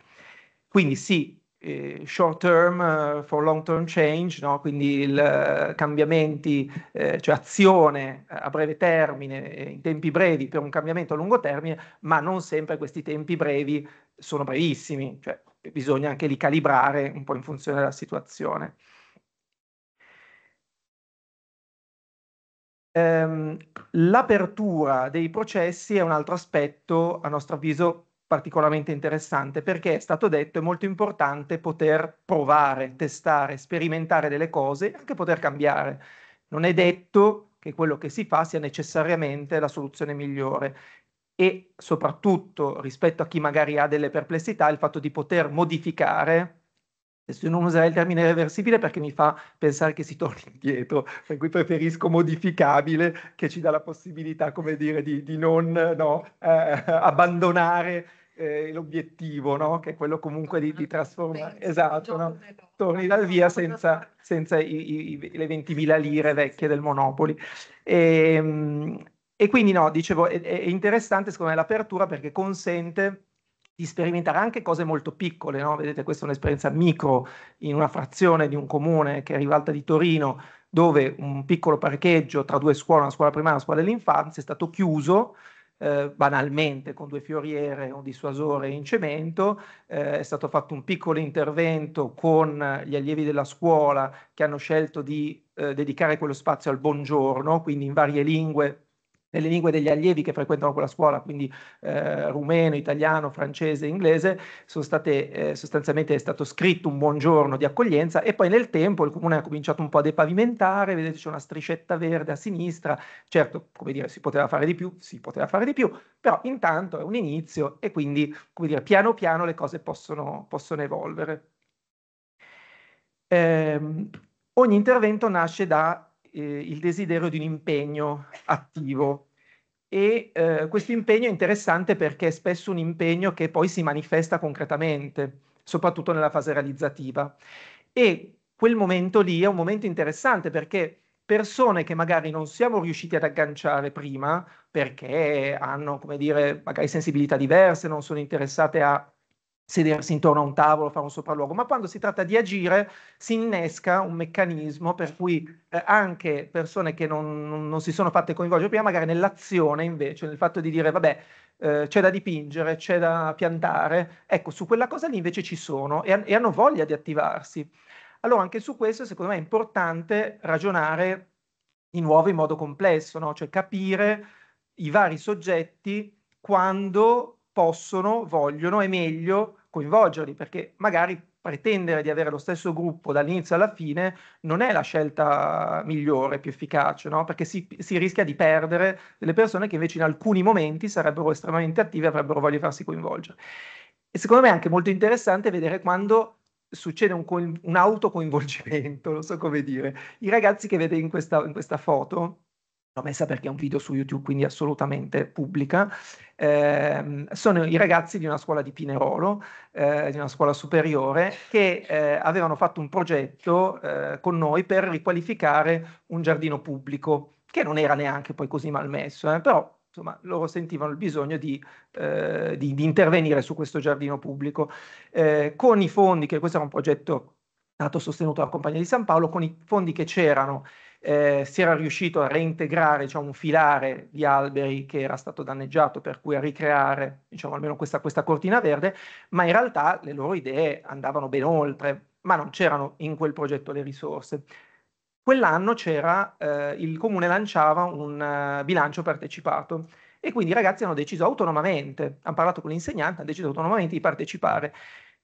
Quindi sì, eh, short term eh, for long term change, no? quindi il, eh, cambiamenti, eh, cioè azione eh, a breve termine, in tempi brevi per un cambiamento a lungo termine, ma non sempre questi tempi brevi sono brevissimi, cioè bisogna anche li calibrare un po' in funzione della situazione. Ehm, l'apertura dei processi è un altro aspetto, a nostro avviso, particolarmente interessante perché è stato detto è molto importante poter provare, testare, sperimentare delle cose e anche poter cambiare. Non è detto che quello che si fa sia necessariamente la soluzione migliore e soprattutto rispetto a chi magari ha delle perplessità il fatto di poter modificare Adesso non userei il termine reversibile perché mi fa pensare che si torni indietro, per cui preferisco modificabile che ci dà la possibilità, come dire, di, di non no, eh, abbandonare eh, l'obiettivo, no? che è quello comunque di, di trasformare, esatto, no? torni dal via senza, senza i, i, le 20.000 lire vecchie del Monopoli. E, ehm, e quindi no, dicevo, è, è interessante secondo me l'apertura perché consente di sperimentare anche cose molto piccole, no? vedete questa è un'esperienza micro in una frazione di un comune che è rivalta di Torino, dove un piccolo parcheggio tra due scuole, una scuola primaria e una scuola dell'infanzia, è stato chiuso eh, banalmente con due fioriere, un dissuasore in cemento, eh, è stato fatto un piccolo intervento con gli allievi della scuola che hanno scelto di eh, dedicare quello spazio al buongiorno, quindi in varie lingue nelle lingue degli allievi che frequentano quella scuola, quindi eh, rumeno, italiano, francese, inglese, sono state, eh, sostanzialmente è stato scritto un buongiorno di accoglienza e poi nel tempo il comune ha cominciato un po' a depavimentare, vedete c'è una striscetta verde a sinistra, certo, come dire, si poteva fare di più, si poteva fare di più, però intanto è un inizio e quindi, come dire, piano piano le cose possono, possono evolvere. Eh, ogni intervento nasce da eh, il desiderio di un impegno attivo. E eh, questo impegno è interessante perché è spesso un impegno che poi si manifesta concretamente, soprattutto nella fase realizzativa. E quel momento lì è un momento interessante perché persone che magari non siamo riusciti ad agganciare prima perché hanno, come dire, magari sensibilità diverse, non sono interessate a sedersi intorno a un tavolo, fare un sopralluogo, ma quando si tratta di agire si innesca un meccanismo per cui eh, anche persone che non, non, si sono fatte coinvolgere prima, magari nell'azione invece, nel fatto di dire vabbè eh, c'è da dipingere, c'è da piantare, ecco su quella cosa lì invece ci sono e, e hanno voglia di attivarsi. Allora anche su questo secondo me è importante ragionare di nuovo in modo complesso, no? cioè capire i vari soggetti quando possono, vogliono, è meglio coinvolgerli, perché magari pretendere di avere lo stesso gruppo dall'inizio alla fine non è la scelta migliore, più efficace, no? perché si, si, rischia di perdere delle persone che invece in alcuni momenti sarebbero estremamente attive e avrebbero voglia di farsi coinvolgere. E secondo me è anche molto interessante vedere quando succede un, un autocoinvolgimento, non so come dire, i ragazzi che vedete in questa, in questa foto l'ho messa perché è un video su YouTube, quindi assolutamente pubblica. Eh, sono i ragazzi di una scuola di Pinerolo, eh, di una scuola superiore, che eh, avevano fatto un progetto eh, con noi per riqualificare un giardino pubblico, che non era neanche poi così malmesso, eh, però insomma, loro sentivano il bisogno di, eh, di, di intervenire su questo giardino pubblico. con i fondi, che questo era un progetto stato sostenuto dalla Compagnia di San Paolo, con i fondi che c'erano eh, si era riuscito a reintegrare diciamo, un filare di alberi che era stato danneggiato, per cui a ricreare diciamo, almeno questa, questa cortina verde, ma in realtà le loro idee andavano ben oltre, ma non c'erano in quel progetto le risorse. Quell'anno c'era, eh, il comune lanciava un uh, bilancio partecipato e quindi i ragazzi hanno deciso autonomamente, hanno parlato con l'insegnante, hanno deciso autonomamente di partecipare.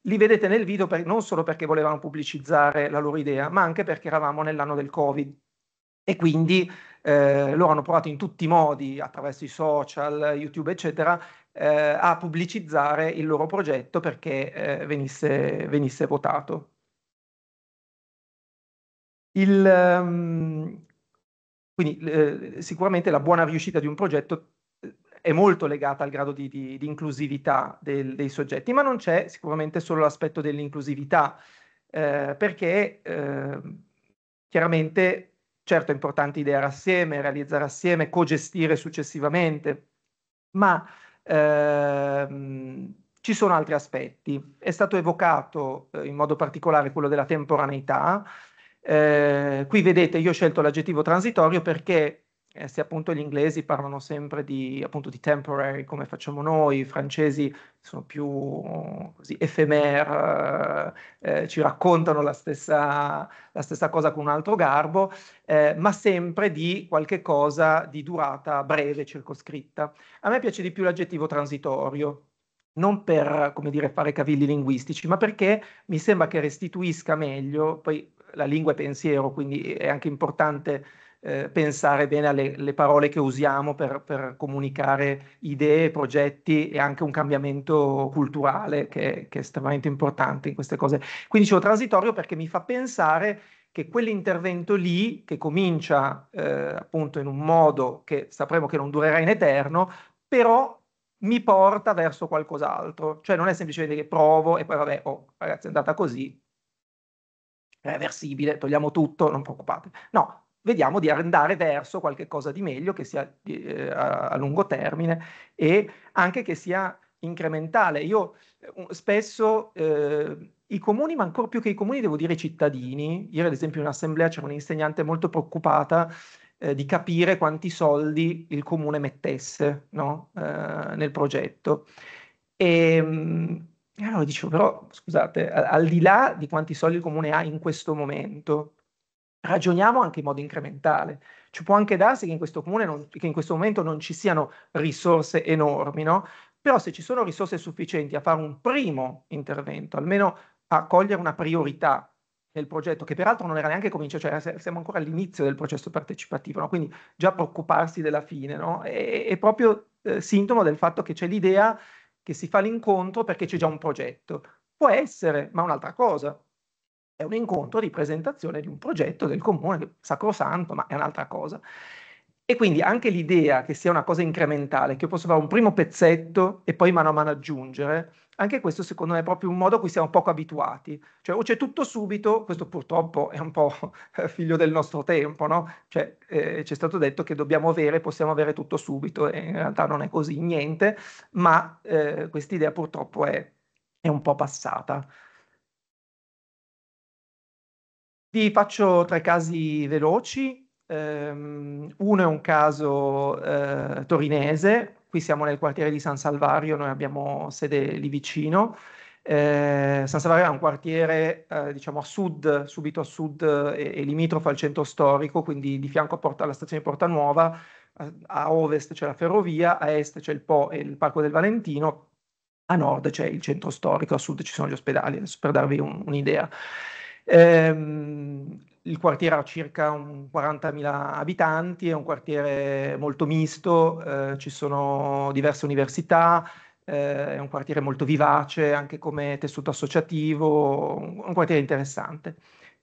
Li vedete nel video per, non solo perché volevano pubblicizzare la loro idea, ma anche perché eravamo nell'anno del Covid, e quindi eh, loro hanno provato in tutti i modi, attraverso i social, YouTube, eccetera, eh, a pubblicizzare il loro progetto perché eh, venisse, venisse, votato. Il, um, quindi eh, sicuramente la buona riuscita di un progetto eh, è molto legata al grado di, di, di inclusività del, dei soggetti, ma non c'è sicuramente solo l'aspetto dell'inclusività, eh, perché ehm, chiaramente Certo è importante ideare assieme, realizzare assieme, cogestire successivamente, ma ehm, ci sono altri aspetti. È stato evocato eh, in modo particolare quello della temporaneità. Eh, qui vedete, io ho scelto l'aggettivo transitorio perché eh, se appunto gli inglesi parlano sempre di, appunto, di temporary come facciamo noi, i francesi sono più così effemer, eh, eh, ci raccontano la stessa, la stessa, cosa con un altro garbo, eh, ma sempre di qualche cosa di durata breve, circoscritta. A me piace di più l'aggettivo transitorio, non per, come dire, fare cavilli linguistici, ma perché mi sembra che restituisca meglio, poi la lingua è pensiero, quindi è anche importante eh, pensare bene alle parole che usiamo per, per, comunicare idee, progetti e anche un cambiamento culturale che, che è estremamente importante in queste cose. Quindi dicevo transitorio perché mi fa pensare che quell'intervento lì, che comincia eh, appunto in un modo che sapremo che non durerà in eterno, però mi porta verso qualcos'altro. Cioè non è semplicemente che provo e poi vabbè, oh ragazzi è andata così, è reversibile, togliamo tutto, non preoccupate. No, vediamo di andare verso qualcosa di meglio che sia eh, a lungo termine e anche che sia incrementale. Io eh, spesso eh, i comuni, ma ancora più che i comuni, devo dire i cittadini. Ieri, ad esempio, in un'assemblea c'era un'insegnante molto preoccupata eh, di capire quanti soldi il comune mettesse no? eh, nel progetto. E, ehm, e, allora dicevo, però, scusate, al, al di là di quanti soldi il comune ha in questo momento, ragioniamo anche in modo incrementale. Ci può anche darsi che in questo comune, non, che in questo momento non ci siano risorse enormi, no? Però se ci sono risorse sufficienti a fare un primo intervento, almeno a cogliere una priorità nel progetto, che peraltro non era neanche cominciato, cioè siamo ancora all'inizio del processo partecipativo, no? quindi già preoccuparsi della fine, no? è, è, proprio eh, sintomo del fatto che c'è l'idea che si fa l'incontro perché c'è già un progetto. Può essere, ma un'altra cosa, è un incontro di presentazione di un progetto del comune, sacrosanto, ma è un'altra cosa. E quindi anche l'idea che sia una cosa incrementale, che io posso fare un primo pezzetto e poi mano a mano aggiungere, anche questo secondo me è proprio un modo a cui siamo poco abituati. Cioè o c'è tutto subito, questo purtroppo è un po' figlio del nostro tempo, no? Cioè eh, è stato detto che dobbiamo avere, possiamo avere tutto subito e in realtà non è così niente, ma eh, questa idea purtroppo è, è un po' passata. Vi faccio tre casi veloci. Um, uno è un caso uh, torinese, qui siamo nel quartiere di San Salvario, noi abbiamo sede lì vicino. Eh, San Salvario è un quartiere eh, diciamo a sud, subito a sud eh, e, eh, limitrofo al centro storico, quindi di fianco Porta, alla stazione di Porta Nuova, a, eh, a, ovest c'è la ferrovia, a est c'è il Po e il Parco del Valentino, a nord c'è il centro storico, a sud ci sono gli ospedali, adesso per darvi un, un'idea. Ehm, il quartiere ha circa 40.000 abitanti, è un quartiere molto misto, eh, ci sono diverse università, eh, è un quartiere molto vivace anche come tessuto associativo, un quartiere interessante.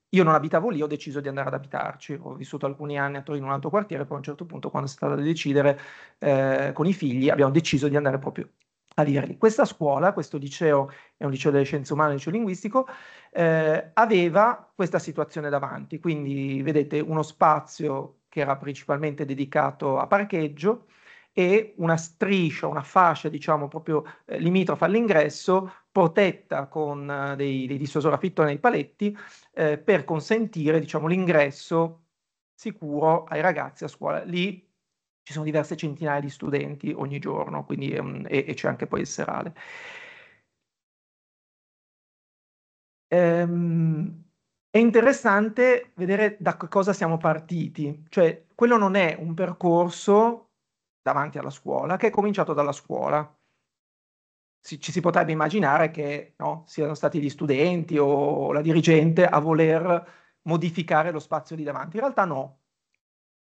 Io non abitavo lì, ho deciso di andare ad abitarci, ho vissuto alcuni anni a Torino in un altro quartiere, poi a un certo punto quando è stato da decidere eh, con i figli abbiamo deciso di andare proprio a all'IRLI. Questa scuola, questo liceo, è un liceo delle scienze umane, un liceo linguistico, eh, aveva questa situazione davanti, quindi vedete uno spazio che era principalmente dedicato a parcheggio e una striscia, una fascia, diciamo, proprio eh, limitrofa all'ingresso, protetta con eh, dei, dei dissuasori a nei paletti, eh, per consentire, diciamo, l'ingresso sicuro ai ragazzi a scuola. Lì ci sono diverse centinaia di studenti ogni giorno, quindi, e, e c'è anche poi il serale. Ehm, è interessante vedere da cosa siamo partiti, cioè quello non è un percorso davanti alla scuola che è cominciato dalla scuola. Si, ci si potrebbe immaginare che no, siano stati gli studenti o la dirigente a voler modificare lo spazio di davanti. In realtà no.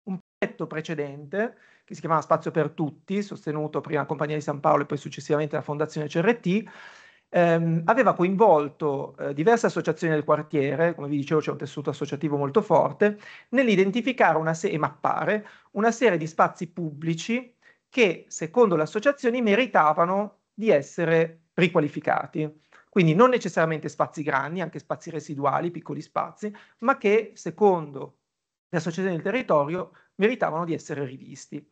Un progetto precedente che si chiamava Spazio per Tutti, sostenuto prima la Compagnia di San Paolo e poi successivamente la Fondazione CRT, ehm, aveva coinvolto eh, diverse associazioni del quartiere, come vi dicevo c'è un tessuto associativo molto forte, nell'identificare una se- e mappare una serie di spazi pubblici che, secondo le associazioni, meritavano di essere riqualificati. Quindi non necessariamente spazi grandi, anche spazi residuali, piccoli spazi, ma che secondo le associazioni del territorio meritavano di essere rivisti.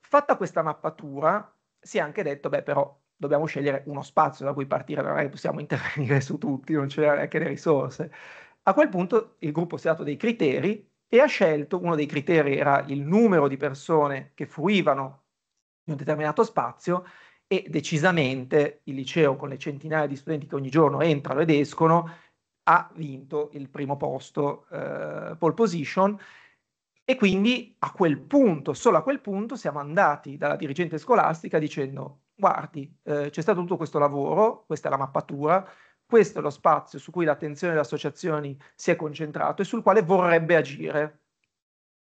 Fatta questa mappatura, si è anche detto, beh però dobbiamo scegliere uno spazio da cui partire, non è che possiamo intervenire su tutti, non c'erano neanche le risorse. A quel punto il gruppo si è dato dei criteri e ha scelto, uno dei criteri era il numero di persone che fruivano di un determinato spazio e decisamente il liceo con le centinaia di studenti che ogni giorno entrano ed escono ha vinto il primo posto, eh, pole position, e quindi a quel punto, solo a quel punto, siamo andati dalla dirigente scolastica dicendo guardi, eh, c'è stato tutto questo lavoro, questa è la mappatura, questo è lo spazio su cui l'attenzione delle associazioni si è concentrato e sul quale vorrebbe agire.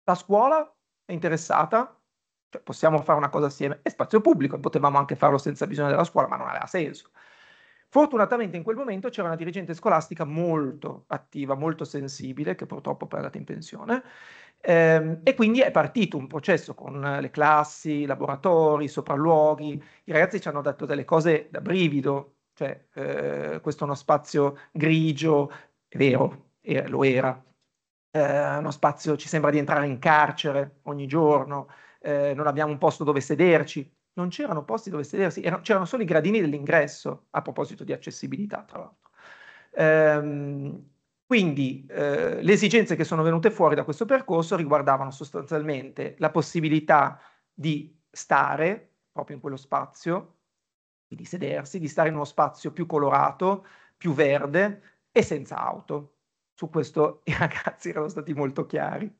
La scuola è interessata, cioè possiamo fare una cosa assieme, è spazio pubblico, potevamo anche farlo senza bisogno della scuola, ma non aveva senso. Fortunatamente in quel momento c'era una dirigente scolastica molto attiva, molto sensibile, che purtroppo poi è andata in pensione, ehm, e quindi è partito un processo con le classi, i laboratori, i sopralluoghi. I ragazzi ci hanno dato delle cose da brivido, cioè eh, questo è uno spazio grigio, è vero, era, lo era, eh, uno spazio ci sembra di entrare in carcere ogni giorno, eh, non abbiamo un posto dove sederci, non c'erano posti dove sedersi, erano, c'erano solo i gradini dell'ingresso, a proposito di accessibilità, tra l'altro. Ehm, quindi eh, le esigenze che sono venute fuori da questo percorso riguardavano sostanzialmente la possibilità di stare proprio in quello spazio, di sedersi, di stare in uno spazio più colorato, più verde e senza auto. Su questo i ragazzi erano stati molto chiari.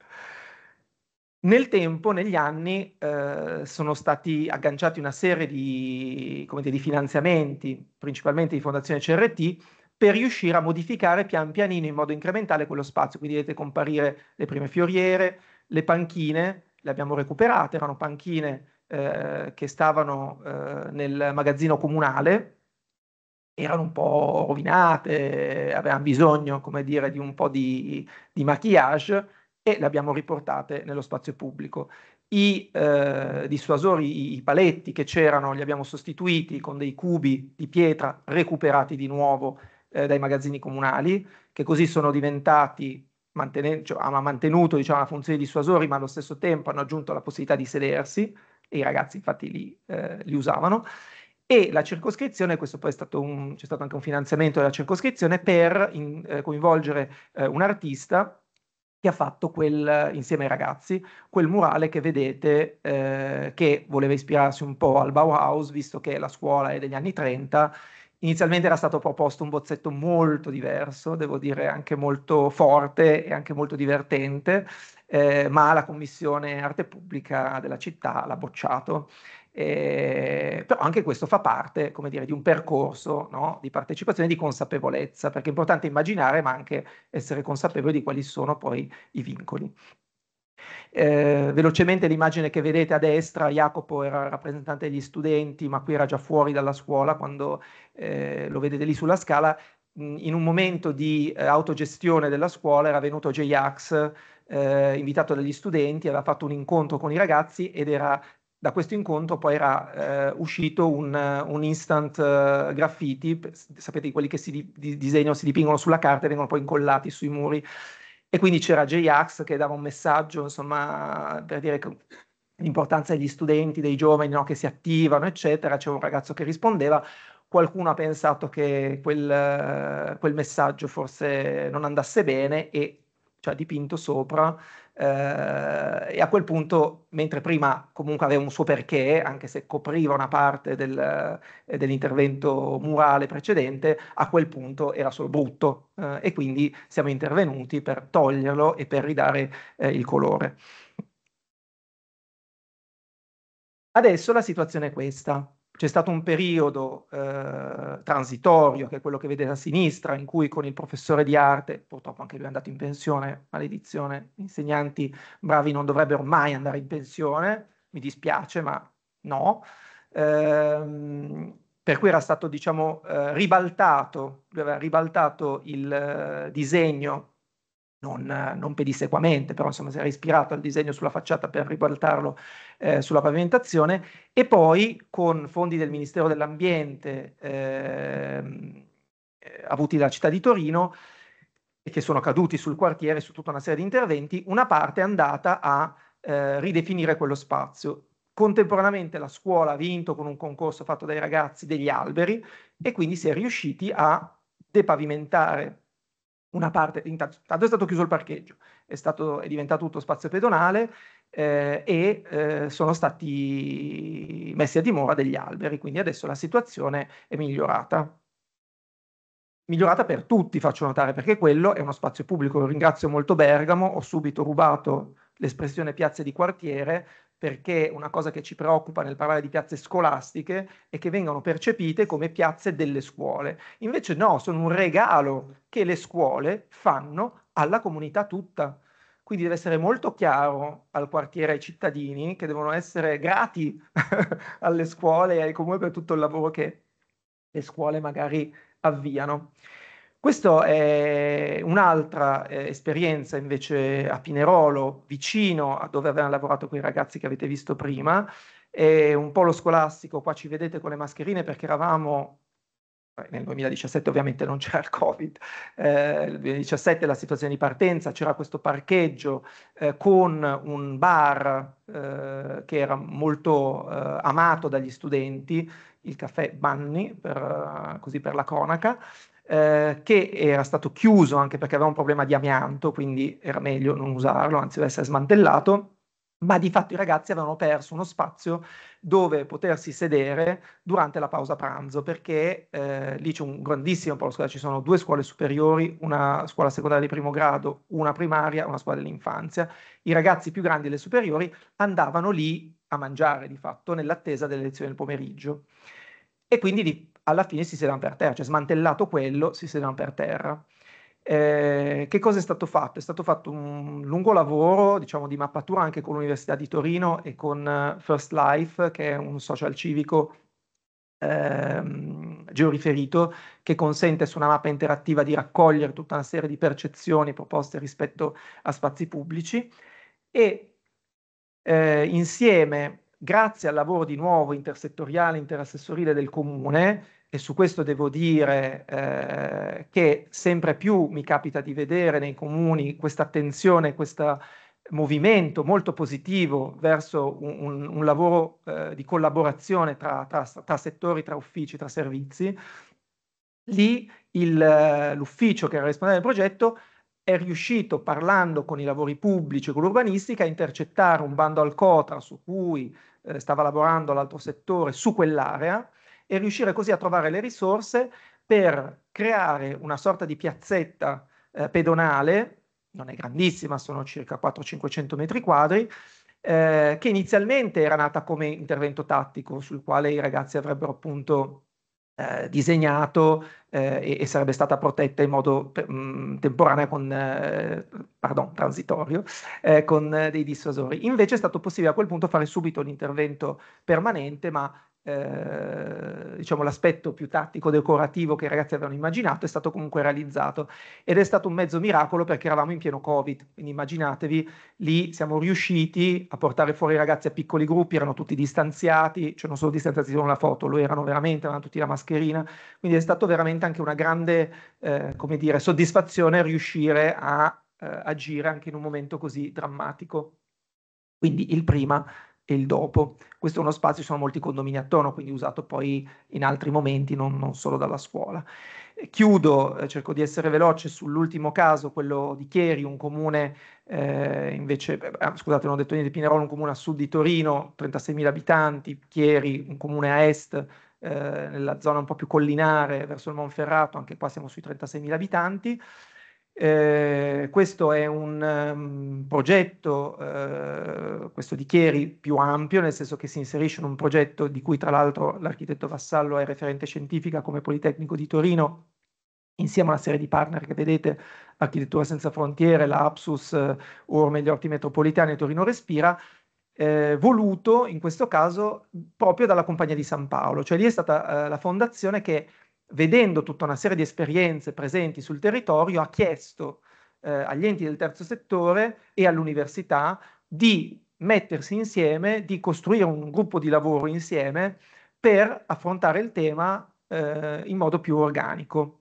Nel tempo, negli anni, eh, sono stati agganciati una serie di, dire, di, finanziamenti, principalmente di Fondazione CRT, per riuscire a modificare pian pianino in modo incrementale quello spazio. Quindi vedete comparire le prime fioriere, le panchine, le abbiamo recuperate, erano panchine eh, che stavano eh, nel magazzino comunale, erano un po' rovinate, avevano bisogno, come dire, di un po' di, di maquillage e le abbiamo riportate nello spazio pubblico. I eh, dissuasori, i paletti che c'erano, li abbiamo sostituiti con dei cubi di pietra recuperati di nuovo eh, dai magazzini comunali, che così sono diventati, mantene- cioè, hanno mantenuto diciamo, la funzione di dissuasori, ma allo stesso tempo hanno aggiunto la possibilità di sedersi, e i ragazzi infatti li, eh, li usavano e la circoscrizione, questo poi stato un, c'è stato anche un finanziamento della circoscrizione per in, eh, coinvolgere eh, un artista che ha fatto quel, insieme ai ragazzi quel murale che vedete eh, che voleva ispirarsi un po' al Bauhaus, visto che la scuola è degli anni 30. Inizialmente era stato proposto un bozzetto molto diverso, devo dire anche molto forte e anche molto divertente, eh, ma la Commissione Arte Pubblica della città l'ha bocciato. Eh, però anche questo fa parte, come dire, di un percorso no? di partecipazione e di consapevolezza, perché è importante immaginare ma anche essere consapevoli di quali sono poi i vincoli. Eh, velocemente l'immagine che vedete a destra, Jacopo era rappresentante degli studenti, ma qui era già fuori dalla scuola quando eh, lo vedete lì sulla scala. Mm, in un momento di eh, autogestione della scuola era venuto J-Ax, eh, invitato dagli studenti, aveva fatto un incontro con i ragazzi ed era da questo incontro poi era eh, uscito un, un instant uh, graffiti, sapete quelli che si di- disegnano, si dipingono sulla carta e vengono poi incollati sui muri. E quindi c'era J-Ax che dava un messaggio, insomma, per dire che l'importanza degli studenti, dei giovani no, che si attivano, eccetera. C'era un ragazzo che rispondeva. Qualcuno ha pensato che quel, quel messaggio forse non andasse bene e ci ha dipinto sopra eh, e a quel punto, mentre prima comunque aveva un suo perché, anche se copriva una parte del, eh, dell'intervento murale precedente, a quel punto era solo brutto eh, e quindi siamo intervenuti per toglierlo e per ridare il colore. Adesso la situazione è questa. C'è stato un periodo eh, transitorio, che è quello che vedete a sinistra, in cui con il professore di arte, purtroppo anche lui è andato in pensione, maledizione, gli insegnanti bravi non dovrebbero mai andare in pensione, mi dispiace, ma no. Eh, per cui era stato, diciamo, eh, ribaltato, ribaltato il eh, disegno non, non pedissequamente, però insomma si era ispirato al disegno sulla facciata per ribaltarlo eh, sulla pavimentazione e poi con fondi del Ministero dell'Ambiente ehm, eh, avuti dalla città di Torino e che sono caduti sul quartiere su tutta una serie di interventi, una parte è andata a eh, ridefinire quello spazio. Contemporaneamente la scuola ha vinto con un concorso fatto dai ragazzi degli alberi e quindi si è riusciti a depavimentare una parte, intanto, è stato chiuso il parcheggio, è, stato, è diventato tutto spazio pedonale eh, e eh, sono stati messi a dimora degli alberi, quindi adesso la situazione è migliorata. Migliorata per tutti, faccio notare, perché quello è uno spazio pubblico. Ringrazio molto Bergamo, ho subito rubato l'espressione piazze di quartiere perché una cosa che ci preoccupa nel parlare di piazze scolastiche è che vengano percepite come piazze delle scuole. Invece no, sono un regalo che le scuole fanno alla comunità tutta. Quindi deve essere molto chiaro al quartiere, ai cittadini, che devono essere grati alle scuole e ai comuni per tutto il lavoro che le scuole magari avviano. Questa è un'altra eh, esperienza invece a Pinerolo, vicino a dove avevano lavorato quei ragazzi che avete visto prima, è un polo scolastico, qua ci vedete con le mascherine perché eravamo nel 2017 ovviamente non c'era il Covid, eh, nel 2017 la situazione di partenza, c'era questo parcheggio eh, con un bar eh, che era molto eh, amato dagli studenti, il caffè Banni, per, eh, così per la cronaca, eh, che era stato chiuso anche perché aveva un problema di amianto, quindi era meglio non usarlo, anzi doveva essere smantellato, ma di fatto i ragazzi avevano perso uno spazio dove potersi sedere durante la pausa pranzo, perché eh, lì c'è un grandissimo polo scuola, ci sono due scuole superiori, una scuola secondaria di primo grado, una primaria, una scuola dell'infanzia. I ragazzi più grandi delle superiori andavano lì a mangiare di fatto nell'attesa delle lezioni del pomeriggio. E quindi di alla fine si sedano per terra, cioè smantellato quello, si sedano per terra. Eh, che cosa è stato fatto? È stato fatto un lungo lavoro, diciamo, di mappatura anche con l'Università di Torino e con eh, First Life, che è un social civico ehm, georiferito, che consente su una mappa interattiva di raccogliere tutta una serie di percezioni proposte rispetto a spazi pubblici e eh, insieme grazie al lavoro di nuovo intersettoriale, interassessorile del comune, e su questo devo dire eh, che sempre più mi capita di vedere nei comuni questa attenzione, questo movimento molto positivo verso un, un, un lavoro eh, di collaborazione tra, tra, tra settori, tra uffici, tra servizi, lì eh, l'ufficio che era responsabile del progetto è riuscito, parlando con i lavori pubblici e con l'urbanistica, a intercettare un bando al COTRA su cui eh, stava lavorando l'altro settore su quell'area e riuscire così a trovare le risorse per creare una sorta di piazzetta eh, pedonale, non è grandissima, sono circa 400-500 metri quadri, eh, che inizialmente era nata come intervento tattico sul quale i ragazzi avrebbero appunto eh, disegnato eh, e, sarebbe stata protetta in modo per, mh, mm, temporaneo con, eh, pardon, transitorio, eh, con eh, dei dissuasori. Invece è stato possibile a quel punto fare subito un intervento permanente, ma eh, diciamo, l'aspetto più tattico decorativo che i ragazzi avevano immaginato è stato comunque realizzato ed è stato un mezzo miracolo perché eravamo in pieno covid quindi immaginatevi lì siamo riusciti a portare fuori i ragazzi a piccoli gruppi erano tutti distanziati cioè non solo distanziati solo la foto lo erano veramente avevano tutti la mascherina quindi è stato veramente anche una grande eh, come dire soddisfazione riuscire a eh, agire anche in un momento così drammatico quindi il prima e il dopo. Questo è uno spazio, ci sono molti condomini attorno, quindi usato poi in altri momenti, non, non solo dalla scuola. Eh, chiudo, eh, cerco di essere veloce sull'ultimo caso, quello di Chieri, un comune eh, invece, eh, scusate non ho detto niente, Pinerolo, un comune a sud di Torino, 36.000 abitanti, Chieri, un comune a est, eh, nella zona un po' più collinare, verso il Monferrato, anche qua siamo sui 36.000 abitanti. Eh, questo è un um, progetto, eh, questo di Chieri, più ampio, nel senso che si inserisce in un progetto di cui tra l'altro l'architetto Vassallo è referente scientifica come Politecnico di Torino, insieme a una serie di partner che vedete, Architettura Senza Frontiere, la Apsus, eh, Orme, gli Orti Metropolitani e Torino Respira, eh, voluto in questo caso proprio dalla Compagnia di San Paolo, cioè lì è stata eh, la fondazione che vedendo tutta una serie di esperienze presenti sul territorio, ha chiesto eh, agli enti del terzo settore e all'università di mettersi insieme, di costruire un gruppo di lavoro insieme per affrontare il tema eh, in modo più organico.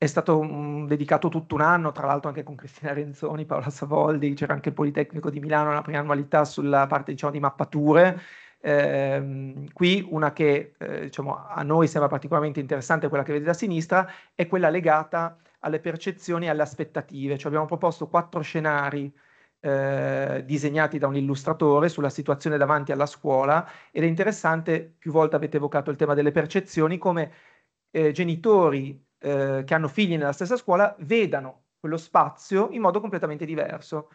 È stato um, dedicato tutto un anno, tra l'altro anche con Cristina Renzoni, Paola Savoldi, c'era anche il Politecnico di Milano, la prima annualità sulla parte diciamo, di mappature, eh, qui una che eh, diciamo, a noi sembra particolarmente interessante, quella che vedete a sinistra, è quella legata alle percezioni e alle aspettative. Cioè abbiamo proposto quattro scenari eh, disegnati da un illustratore sulla situazione davanti alla scuola ed è interessante, più volte avete evocato il tema delle percezioni, come eh, genitori eh, che hanno figli nella stessa scuola vedano quello spazio in modo completamente diverso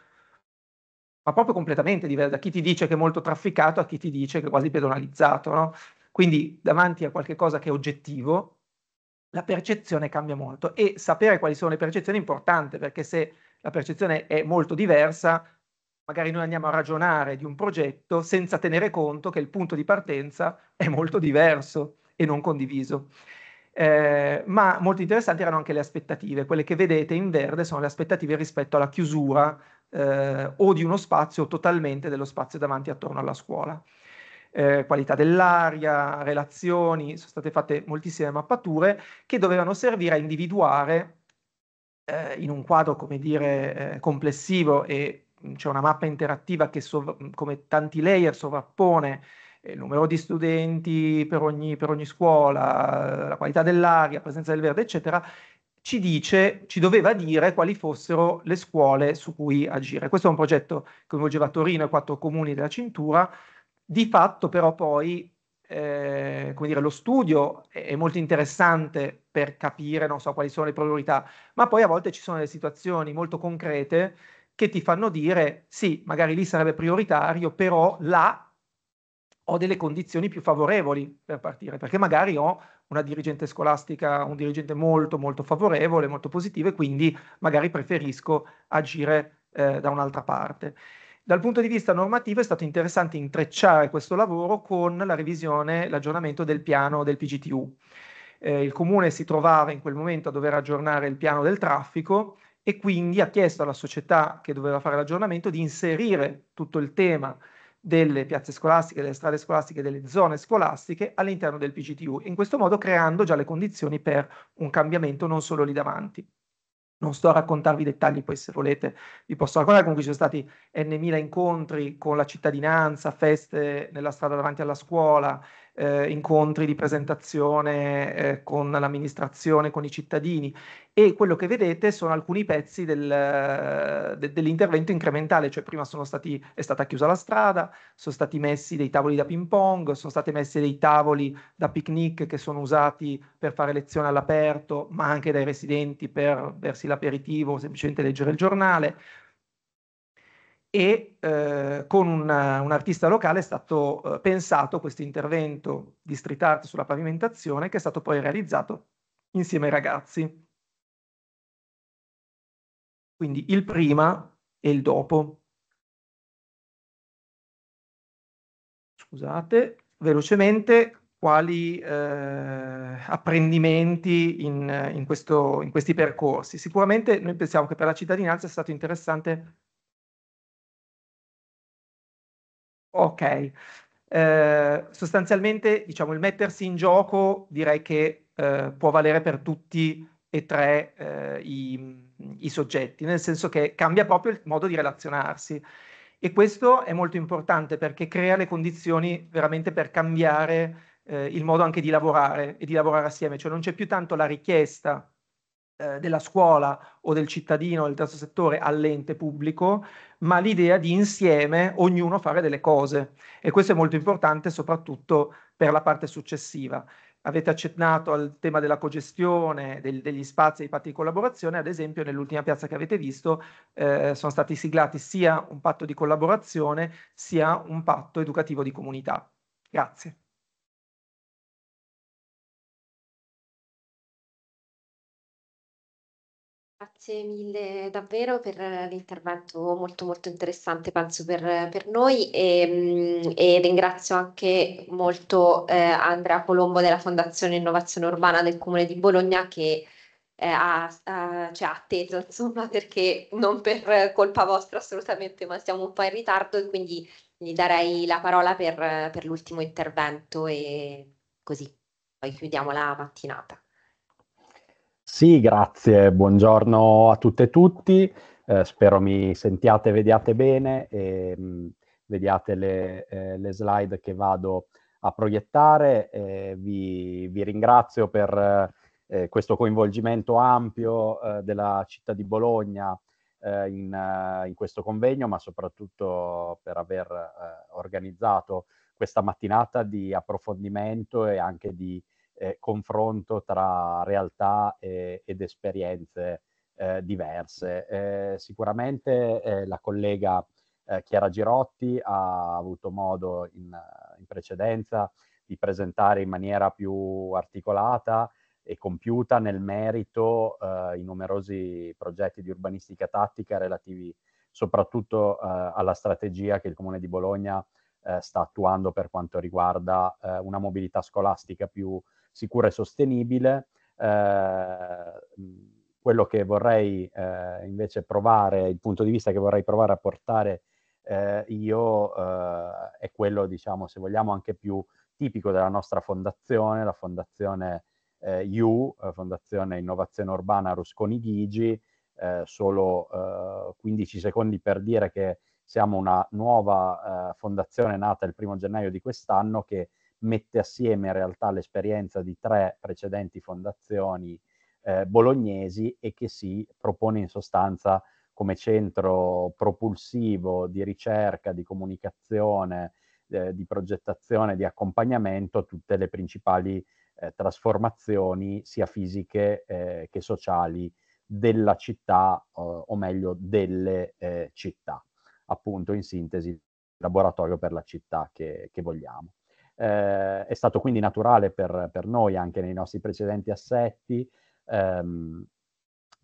ma proprio completamente diverso da chi ti dice che è molto trafficato a chi ti dice che è quasi pedonalizzato, no? Quindi davanti a qualcosa che è oggettivo, la percezione cambia molto e sapere quali sono le percezioni è importante perché se la percezione è molto diversa, magari noi andiamo a ragionare di un progetto senza tenere conto che il punto di partenza è molto diverso e non condiviso. Eh, ma molto interessanti erano anche le aspettative, quelle che vedete in verde sono le aspettative rispetto alla chiusura eh, o di uno spazio o totalmente dello spazio davanti attorno alla scuola. Eh, qualità dell'aria, relazioni, sono state fatte moltissime mappature che dovevano servire a individuare eh, in un quadro, come dire, eh, complessivo e mm, c'è una mappa interattiva che sov- mm, come tanti layer sovrappone eh, il numero di studenti per ogni, per ogni scuola, la qualità dell'aria, la presenza del verde, eccetera, ci dice, ci doveva dire quali fossero le scuole su cui agire. Questo è un progetto che coinvolgeva Torino e quattro comuni della cintura, di fatto però poi eh, come dire, lo studio è, molto interessante per capire so, quali sono le priorità, ma poi a volte ci sono delle situazioni molto concrete che ti fanno dire sì, magari lì sarebbe prioritario, però là ho delle condizioni più favorevoli per partire, perché magari ho una dirigente scolastica, un dirigente molto molto favorevole, molto positivo e quindi magari preferisco agire eh, da un'altra parte. Dal punto di vista normativo è stato interessante intrecciare questo lavoro con la revisione, l'aggiornamento del piano del PGTU. Eh, il comune si trovava in quel momento a dover aggiornare il piano del traffico e quindi ha chiesto alla società che doveva fare l'aggiornamento di inserire tutto il tema delle piazze scolastiche, delle strade scolastiche, delle zone scolastiche all'interno del PGTU, in questo modo creando già le condizioni per un cambiamento non solo lì davanti. Non sto a raccontarvi i dettagli, poi se volete vi posso raccontare. Comunque ci sono stati N.000 incontri con la cittadinanza, feste nella strada davanti alla scuola, eh, incontri di presentazione eh, con l'amministrazione, con i cittadini e quello che vedete sono alcuni pezzi del, eh, de, dell'intervento incrementale, cioè prima stati, è stata chiusa la strada, sono stati messi dei tavoli da ping pong, sono stati messi dei tavoli da picnic che sono usati per fare lezione all'aperto, ma anche dai residenti per versi l'aperitivo o semplicemente leggere il giornale. E eh, con una, un artista locale è stato eh, pensato questo intervento di street art sulla pavimentazione che è stato poi realizzato insieme ai ragazzi. Quindi il prima e il dopo. Scusate, velocemente quali eh, apprendimenti in, in, questo, in questi percorsi. Sicuramente noi pensiamo che per la cittadinanza è stato interessante. Ok, eh, sostanzialmente diciamo il mettersi in gioco direi che eh, può valere per tutti e tre eh, i, i, soggetti, nel senso che cambia proprio il modo di relazionarsi. E questo è molto importante perché crea le condizioni veramente per cambiare eh, il modo anche di lavorare e di lavorare assieme, cioè non c'è più tanto la richiesta eh, della scuola o del cittadino o del terzo settore all'ente pubblico, ma l'idea di insieme ognuno fare delle cose e questo è molto importante soprattutto per la parte successiva. Avete accennato al tema della cogestione, del, degli spazi e dei patti di collaborazione, ad esempio nell'ultima piazza che avete visto eh, sono stati siglati sia un patto di collaborazione sia un patto educativo di comunità. Grazie. grazie mille davvero per l'intervento molto molto interessante penso per, per noi e, ehm, e, ringrazio anche molto eh, Andrea Colombo della Fondazione Innovazione Urbana del Comune di Bologna che eh, ha, ha, cioè, atteso insomma perché non per colpa vostra assolutamente ma siamo un po' in ritardo e quindi gli darei la parola per, per l'ultimo intervento e così poi chiudiamo la mattinata. Sì, grazie, buongiorno a tutte e tutti, eh, spero mi sentiate e vediate bene e mh, mm, vediate le, eh, le, slide che vado a proiettare. Eh, vi, vi, ringrazio per eh, questo coinvolgimento ampio eh, della città di Bologna eh, in, in, questo convegno, ma soprattutto per aver organizzato questa mattinata di approfondimento e anche di eh, confronto tra realtà e, ed esperienze eh, diverse. Eh, sicuramente eh, la collega eh, Chiara Girotti ha avuto modo in, in, precedenza di presentare in maniera più articolata e compiuta nel merito eh, i numerosi progetti di urbanistica tattica relativi soprattutto alla strategia che il Comune di Bologna sta attuando per quanto riguarda una mobilità scolastica più sicura e sostenibile. Eh, quello che vorrei eh, invece provare, il punto di vista che vorrei provare a portare eh, io è quello, diciamo, se vogliamo, anche più tipico della nostra fondazione, la fondazione eh, IU, Fondazione Innovazione Urbana Rusconi Ghigi, eh, solo eh, 15 secondi per dire che siamo una nuova eh, fondazione nata il primo gennaio di quest'anno che mette assieme in realtà l'esperienza di tre precedenti fondazioni eh, bolognesi e che si propone in sostanza come centro propulsivo di ricerca, di comunicazione, eh, di progettazione, di accompagnamento a tutte le principali eh, trasformazioni sia fisiche eh, che sociali della città o meglio delle eh, città, appunto in sintesi laboratorio per la città che, che vogliamo. Eh, è stato quindi naturale per, per, noi, anche nei nostri precedenti assetti, ehm,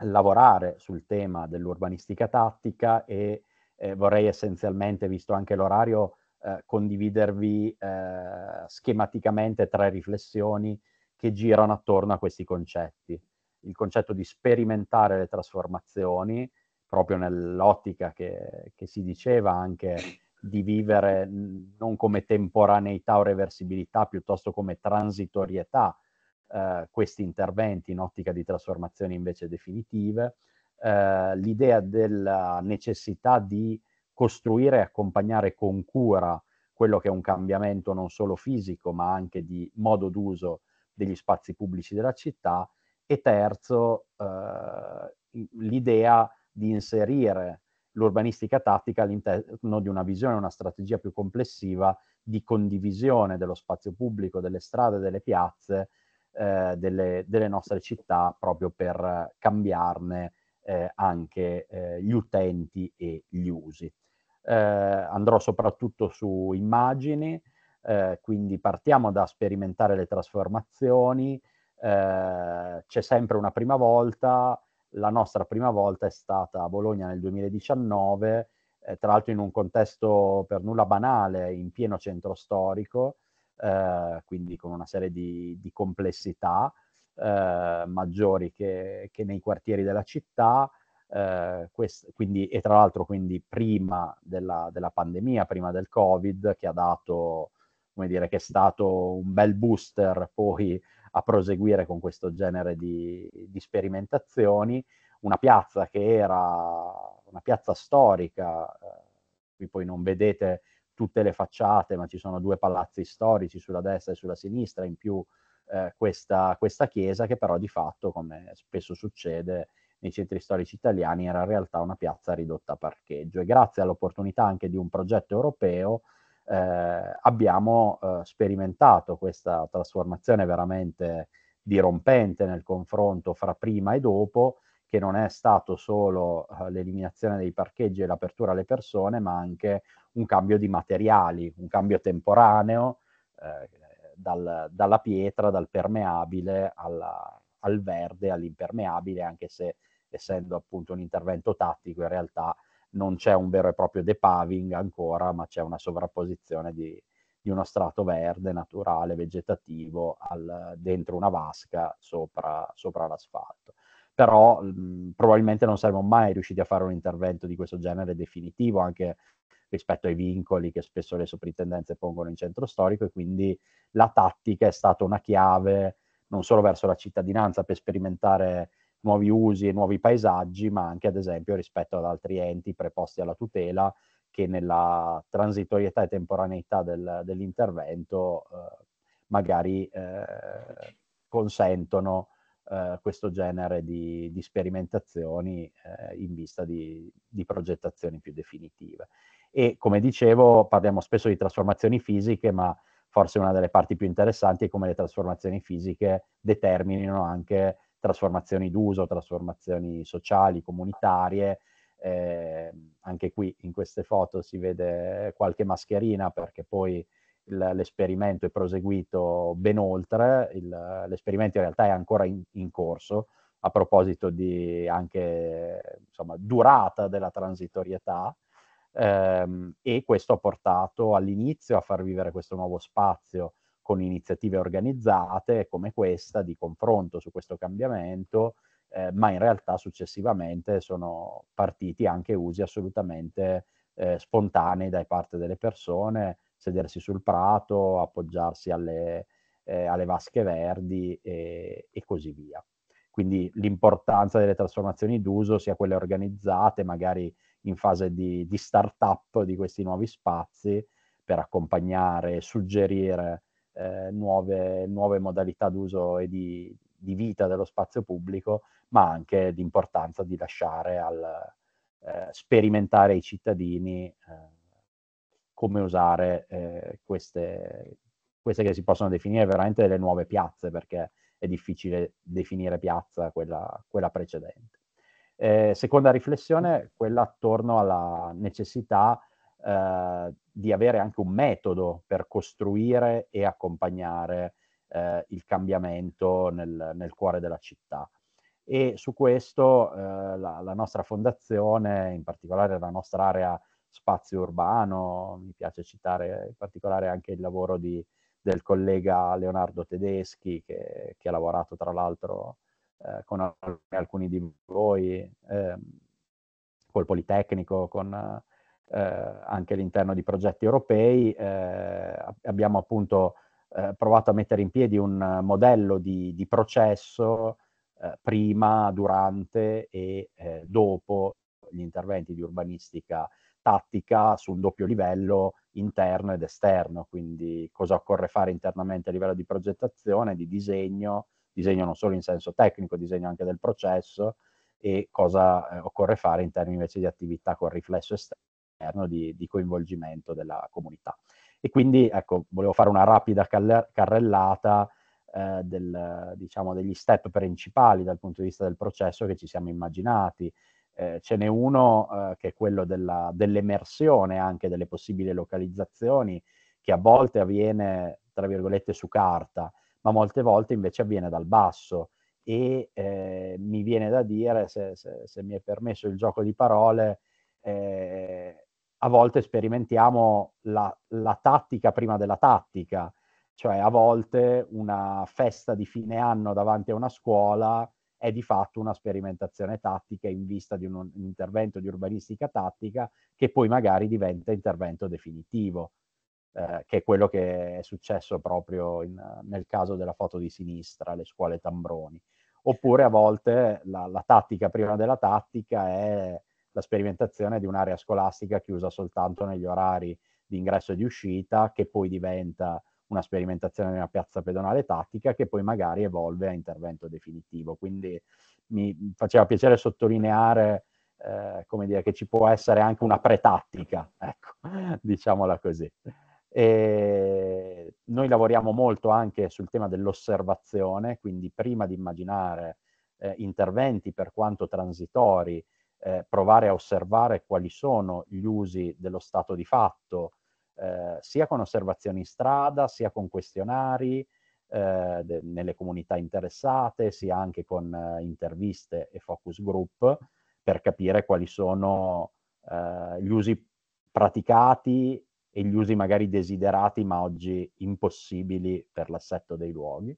lavorare sul tema dell'urbanistica tattica e eh, vorrei essenzialmente, visto anche l'orario, eh, condividervi eh, schematicamente tre riflessioni che girano attorno a questi concetti. Il concetto di sperimentare le trasformazioni, proprio nell'ottica che, che si diceva anche di vivere non come temporaneità o reversibilità, piuttosto come transitorietà eh, questi interventi in ottica di trasformazioni invece definitive, eh, l'idea della necessità di costruire e accompagnare con cura quello che è un cambiamento non solo fisico, ma anche di modo d'uso degli spazi pubblici della città e terzo eh, l'idea di inserire l'urbanistica tattica all'interno di una visione, una strategia più complessiva di condivisione dello spazio pubblico, delle strade, delle piazze, eh, delle, delle, nostre città, proprio per cambiarne eh, anche eh, gli utenti e gli usi. Eh, andrò soprattutto su immagini, eh, quindi partiamo da sperimentare le trasformazioni, eh, c'è sempre una prima volta, la nostra prima volta è stata a Bologna nel 2019, eh, tra l'altro in un contesto per nulla banale, in pieno centro storico, eh, quindi con una serie di, di complessità eh, maggiori che, che, nei quartieri della città. Eh, quest- quindi, e tra l'altro quindi prima della, della, pandemia, prima del Covid, che ha dato, come dire, che è stato un bel booster poi a proseguire con questo genere di, di sperimentazioni. Una piazza che era una piazza storica, eh, qui poi non vedete tutte le facciate, ma ci sono due palazzi storici sulla destra e sulla sinistra, in più eh, questa, questa chiesa che però di fatto, come spesso succede, nei centri storici italiani era in realtà una piazza ridotta a parcheggio e grazie all'opportunità anche di un progetto europeo eh, abbiamo eh, sperimentato questa trasformazione veramente dirompente nel confronto fra prima e dopo, che non è stato solo eh, l'eliminazione dei parcheggi e l'apertura alle persone, ma anche un cambio di materiali, un cambio temporaneo eh, dal, dalla pietra, dal permeabile alla, al verde, all'impermeabile, anche se essendo appunto un intervento tattico in realtà non c'è un vero e proprio depaving ancora, ma c'è una sovrapposizione di, di uno strato verde naturale, vegetativo, al, dentro una vasca sopra, sopra l'asfalto. Però mh, mhmm, probabilmente non saremmo mai riusciti a fare un intervento di questo genere definitivo, anche rispetto ai vincoli che spesso le soprintendenze pongono in centro storico e quindi la tattica è stata una chiave non solo verso la cittadinanza per sperimentare nuovi usi e nuovi paesaggi, ma anche ad esempio rispetto ad altri enti preposti alla tutela che nella transitorietà e temporaneità del, dell'intervento eh, magari eh, consentono eh, questo genere di, di sperimentazioni eh, in vista di, di progettazioni più definitive. E come dicevo, parliamo spesso di trasformazioni fisiche, ma forse una delle parti più interessanti è come le trasformazioni fisiche determinino anche trasformazioni d'uso, trasformazioni sociali, comunitarie. Eh, anche qui in queste foto si vede qualche mascherina perché poi il, l'esperimento è proseguito ben oltre, il, l'esperimento in realtà è ancora in, in corso, a proposito di anche insomma, durata della transitorietà ehm, e questo ha portato all'inizio a far vivere questo nuovo spazio con iniziative organizzate come questa di confronto su questo cambiamento, eh, ma in realtà successivamente sono partiti anche usi assolutamente eh, spontanei da parte delle persone, sedersi sul prato, appoggiarsi alle, eh, alle vasche verdi e, e così via. Quindi l'importanza delle trasformazioni d'uso, sia quelle organizzate, magari in fase di, di start-up di questi nuovi spazi, per accompagnare e suggerire eh, nuove, nuove, modalità d'uso e di, di, vita dello spazio pubblico, ma anche l'importanza di lasciare al eh, sperimentare i cittadini eh, come usare eh, queste, queste che si possono definire veramente delle nuove piazze, perché è difficile definire piazza quella, quella precedente. Eh, seconda riflessione, quella attorno alla necessità eh, di avere anche un metodo per costruire e accompagnare eh, il cambiamento nel, nel, cuore della città. E su questo eh, la, la, nostra fondazione, in particolare la nostra area spazio urbano, mi piace citare in particolare anche il lavoro di, del collega Leonardo Tedeschi che, che ha lavorato tra l'altro eh, con alcuni di voi, eh, col Politecnico, con eh, anche all'interno di progetti europei. Eh, abbiamo appunto eh, provato a mettere in piedi un modello di, di processo eh, prima, durante e eh, dopo gli interventi di urbanistica tattica su un doppio livello interno ed esterno, quindi cosa occorre fare internamente a livello di progettazione, di disegno, disegno non solo in senso tecnico, disegno anche del processo e cosa eh, occorre fare in termini invece di attività con riflesso esterno di, di coinvolgimento della comunità. E quindi, ecco, volevo fare una rapida carrellata eh, del, diciamo, degli step principali dal punto di vista del processo che ci siamo immaginati. Eh, ce n'è uno eh, che è quello della, dell'emersione anche delle possibili localizzazioni, che a volte avviene, tra virgolette, su carta, ma molte volte invece avviene dal basso. E eh, mi viene da dire, se, se, se, mi è permesso il gioco di parole, eh, a volte sperimentiamo la, la tattica prima della tattica, cioè a volte una festa di fine anno davanti a una scuola è di fatto una sperimentazione tattica in vista di un, un, intervento di urbanistica tattica che poi magari diventa intervento definitivo, eh, che è quello che è successo proprio in, nel caso della foto di sinistra, le scuole Tambroni. Oppure a volte la, la tattica prima della tattica è la sperimentazione di un'area scolastica chiusa soltanto negli orari di ingresso e di uscita, che poi diventa una sperimentazione di una piazza pedonale tattica che poi magari evolve a intervento definitivo. Quindi mi faceva piacere sottolineare eh, come dire, che ci può essere anche una pretattica, ecco, diciamola così. E noi lavoriamo molto anche sul tema dell'osservazione, quindi prima di immaginare eh, interventi per quanto transitori eh, provare a osservare quali sono gli usi dello stato di fatto, eh, sia con osservazioni in strada, sia con questionari eh, de- nelle comunità interessate, sia anche con eh, interviste e focus group, per capire quali sono eh, gli usi praticati e gli usi magari desiderati ma oggi impossibili per l'assetto dei luoghi.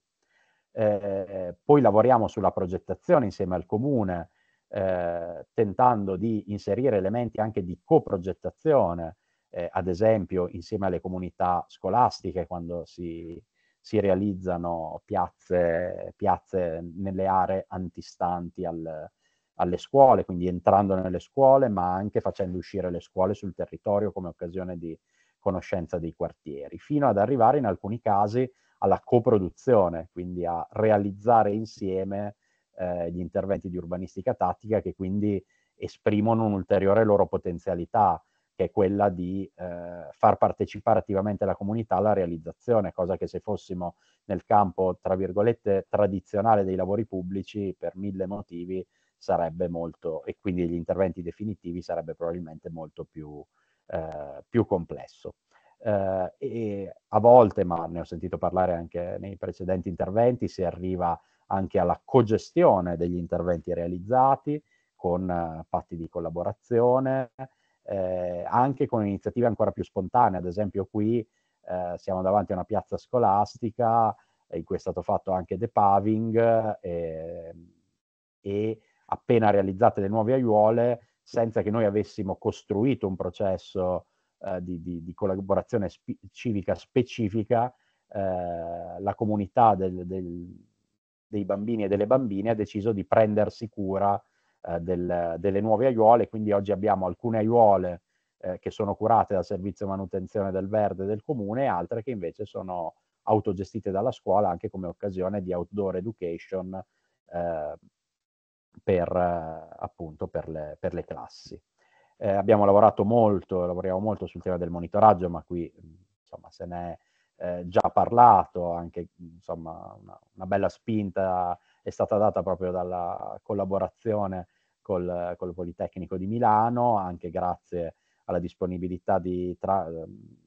Eh, poi lavoriamo sulla progettazione insieme al comune, eh, tentando di inserire elementi anche di coprogettazione, eh, ad esempio insieme alle comunità scolastiche quando si, si realizzano piazze, piazze, nelle aree antistanti al, alle scuole, quindi entrando nelle scuole ma anche facendo uscire le scuole sul territorio come occasione di conoscenza dei quartieri, fino ad arrivare in alcuni casi alla coproduzione, quindi a realizzare insieme eh, gli interventi di urbanistica tattica che quindi esprimono un'ulteriore loro potenzialità, che è quella di eh, far partecipare attivamente la comunità alla realizzazione, cosa che se fossimo nel campo, tra virgolette, tradizionale dei lavori pubblici, per mille motivi sarebbe molto, e quindi gli interventi definitivi sarebbe probabilmente molto più, eh, più complesso. Eh, e a volte, ma ne ho sentito parlare anche nei precedenti interventi, si arriva a anche alla cogestione degli interventi realizzati con eh, patti di collaborazione, eh, anche con iniziative ancora più spontanee. Ad esempio qui eh, siamo davanti a una piazza scolastica in cui è stato fatto anche depaving eh, e appena realizzate le nuove aiuole, senza che noi avessimo costruito un processo eh, di, di, di, collaborazione sp- civica specifica, eh, la comunità del, del dei bambini e delle bambine ha deciso di prendersi cura eh, del, delle nuove aiuole, quindi oggi abbiamo alcune aiuole eh, che sono curate dal servizio manutenzione del verde del comune e altre che invece sono autogestite dalla scuola anche come occasione di outdoor education eh, per, eh, appunto, per, le, per le classi. Eh, abbiamo lavorato molto, lavoriamo molto sul tema del monitoraggio, ma qui insomma se ne è eh, già parlato, anche insomma una, una, bella spinta è stata data proprio dalla collaborazione col, col Politecnico di Milano, anche grazie alla disponibilità di, tra,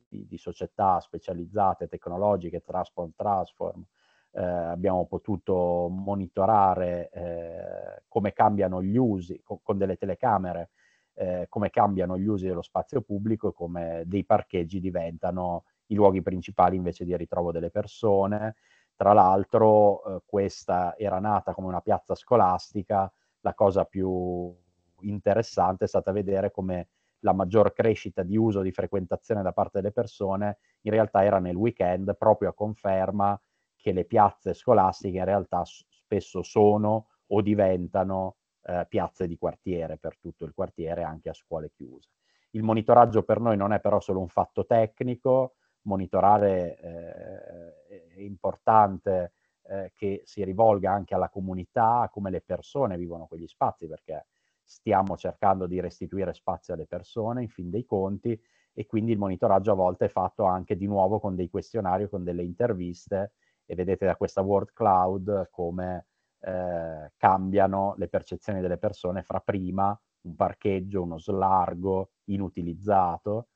di, di società specializzate tecnologiche, Transport Transform, eh, abbiamo potuto monitorare eh, come cambiano gli usi co- con delle telecamere, eh, come cambiano gli usi dello spazio pubblico e come dei parcheggi diventano i luoghi principali invece di ritrovo delle persone. Tra l'altro eh, questa era nata come una piazza scolastica, la cosa più interessante è stata vedere come la maggior crescita di uso di frequentazione da parte delle persone in realtà era nel weekend, proprio a conferma che le piazze scolastiche in realtà spesso sono o diventano eh, piazze di quartiere per tutto il quartiere, anche a scuole chiuse. Il monitoraggio per noi non è però solo un fatto tecnico, monitorare eh, è importante eh, che si rivolga anche alla comunità, a come le persone vivono quegli spazi, perché stiamo cercando di restituire spazio alle persone in fin dei conti e quindi il monitoraggio a volte è fatto anche di nuovo con dei questionari, con delle interviste e vedete da questa World Cloud come eh, cambiano le percezioni delle persone fra prima un parcheggio, uno slargo inutilizzato,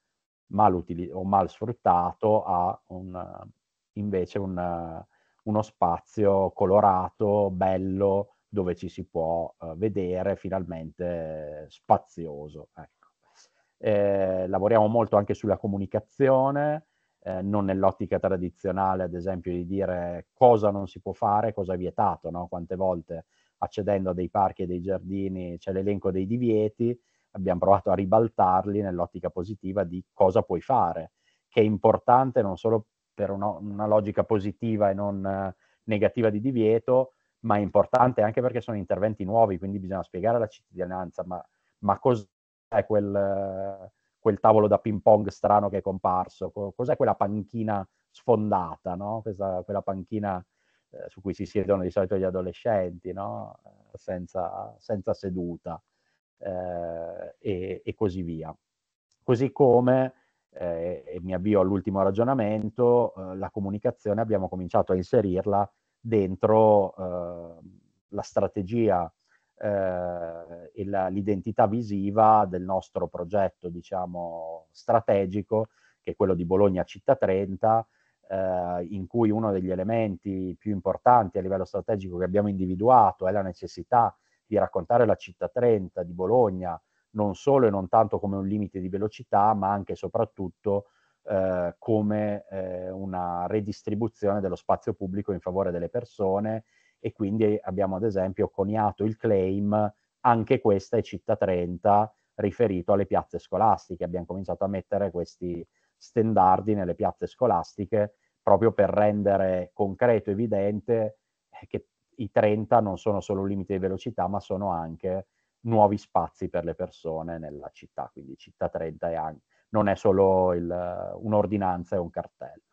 mal utilizzato o mal sfruttato a un, invece un, uno spazio colorato, bello, dove ci si può uh, vedere finalmente spazioso. Ecco. Eh, lavoriamo molto anche sulla comunicazione, eh, non nell'ottica tradizionale, ad esempio, di dire cosa non si può fare, cosa è vietato, no? quante volte accedendo a dei parchi e dei giardini c'è l'elenco dei divieti, abbiamo provato a ribaltarli nell'ottica positiva di cosa puoi fare, che è importante non solo per una, una logica positiva e non eh, negativa di divieto, ma è importante anche perché sono interventi nuovi, quindi bisogna spiegare alla cittadinanza ma, ma cos'è quel, quel, tavolo da ping pong strano che è comparso, cos'è quella panchina sfondata, no? Questa, quella panchina eh, su cui si siedono di solito gli adolescenti, no? senza, senza seduta eh, e, e, così via. Così come, eh, e mi avvio all'ultimo ragionamento, eh, la comunicazione abbiamo cominciato a inserirla dentro eh, la strategia eh, e la, l'identità visiva del nostro progetto, diciamo, strategico, che è quello di Bologna Città 30, eh, in cui uno degli elementi più importanti a livello strategico che abbiamo individuato è la necessità di raccontare la città 30 di Bologna non solo e non tanto come un limite di velocità, ma anche e soprattutto eh, come eh, una redistribuzione dello spazio pubblico in favore delle persone e quindi abbiamo ad esempio coniato il claim anche questa è città 30 riferito alle piazze scolastiche. Abbiamo cominciato a mettere questi standardi nelle piazze scolastiche proprio per rendere concreto, e evidente eh, che i 30 non sono solo un limite di velocità, ma sono anche nuovi spazi per le persone nella città, quindi città 30 è anche, non è solo il, un'ordinanza e un cartello.